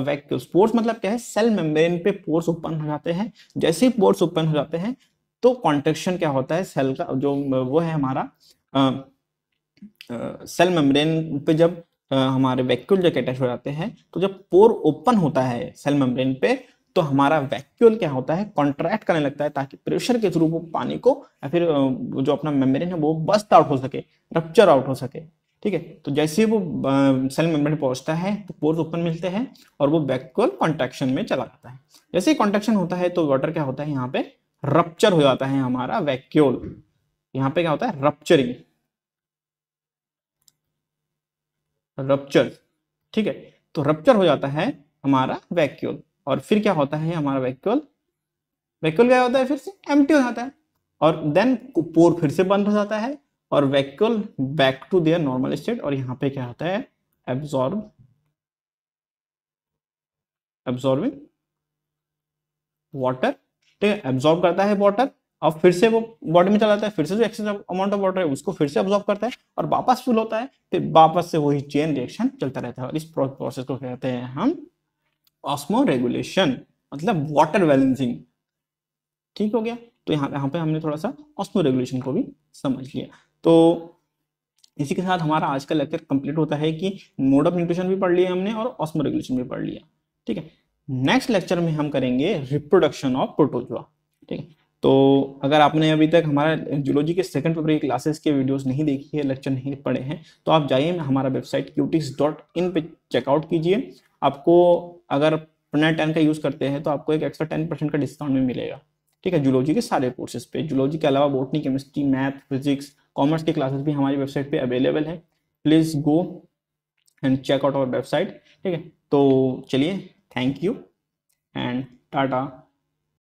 [SPEAKER 1] वैक्यूल पोर्स मतलब क्या है सेल मेम्ब्रेन पे पोर्स ओपन हो जाते हैं जैसे ही पोर्स ओपन हो जाते हैं तो कॉन्ट्रेक्शन क्या होता है सेल का जो uh, वो है हमारा आ, आ, सेल मेम्ब्रेन पे जब आ, uh, हमारे वैक्यूल जब अटैच हो जाते हैं तो जब पोर ओपन होता है सेल मेम्ब्रेन पे तो हमारा वैक्यूल क्या होता है कॉन्ट्रैक्ट करने लगता है ताकि प्रेशर के थ्रू वो पानी को या फिर जो अपना मेम्ब्रेन है वो बस्त आउट हो सके रप्चर आउट हो सके ठीक है तो जैसे ही वो सेल मेम्ब्रेन पहुंचता है तो पोर्स ओपन मिलते हैं और वो वैक्यूल कॉन्ट्रेक्शन में चला जाता है जैसे ही कॉन्ट्रेक्शन होता है तो वाटर क्या होता है यहाँ पे रप्चर हो जाता है हमारा वैक्यूल यहाँ पे क्या होता है रप्चरिंग रप्चर ठीक है तो रप्चर हो जाता है हमारा वैक्यूल और फिर क्या होता है हमारा वैक्यूल वैक्यूल क्या होता है फिर से एम हो जाता है और देन पोर फिर से बंद हो जाता है और vacuole back to their normal state और यहाँ पे क्या होता है एब्जॉर्ब एब्जॉर्बिंग वाटर ठीक है एब्जॉर्ब करता है वाटर और फिर से वो बॉडी में चला जाता है फिर से जो एक्सेस अमाउंट ऑफ वाटर है उसको फिर से ऑब्जॉर्व करता है और वापस फुल होता है फिर वापस से वही चेन रिएक्शन चलता रहता है और इस प्रोसेस को कहते हैं हम ऑस्मो रेगुलेशन मतलब वाटर बैलेंसिंग ठीक हो गया तो यहाँ यहाँ पे हमने थोड़ा सा ऑस्मो रेगुलेशन को भी समझ लिया तो इसी के साथ हमारा आज का लेक्चर कंप्लीट होता है कि मोड ऑफ न्यूट्रिशन भी पढ़ लिया हमने और ऑस्मो रेगुलेशन भी पढ़ लिया ठीक है नेक्स्ट लेक्चर में हम करेंगे रिप्रोडक्शन ऑफ प्रोटोजोआ ठीक है तो अगर आपने अभी तक हमारा जूलॉजी के सेकंड पेपर की क्लासेस के वीडियोस नहीं देखी है लेक्चर नहीं पढ़े हैं तो आप जाइए हमारा वेबसाइट क्यूटिक्स डॉट इन पर चेकआउट कीजिए आपको अगर प्रणय टेन का यूज़ करते हैं तो आपको एक एक्स्ट्रा टेन परसेंट का डिस्काउंट भी मिलेगा ठीक है जूलॉजी के सारे कोर्सेज पे जूलॉजी के अलावा botany chemistry math physics commerce की क्लासेस भी हमारी वेबसाइट पे अवेलेबल है please go and check out our website ठीक है तो चलिए थैंक यू एंड टाटा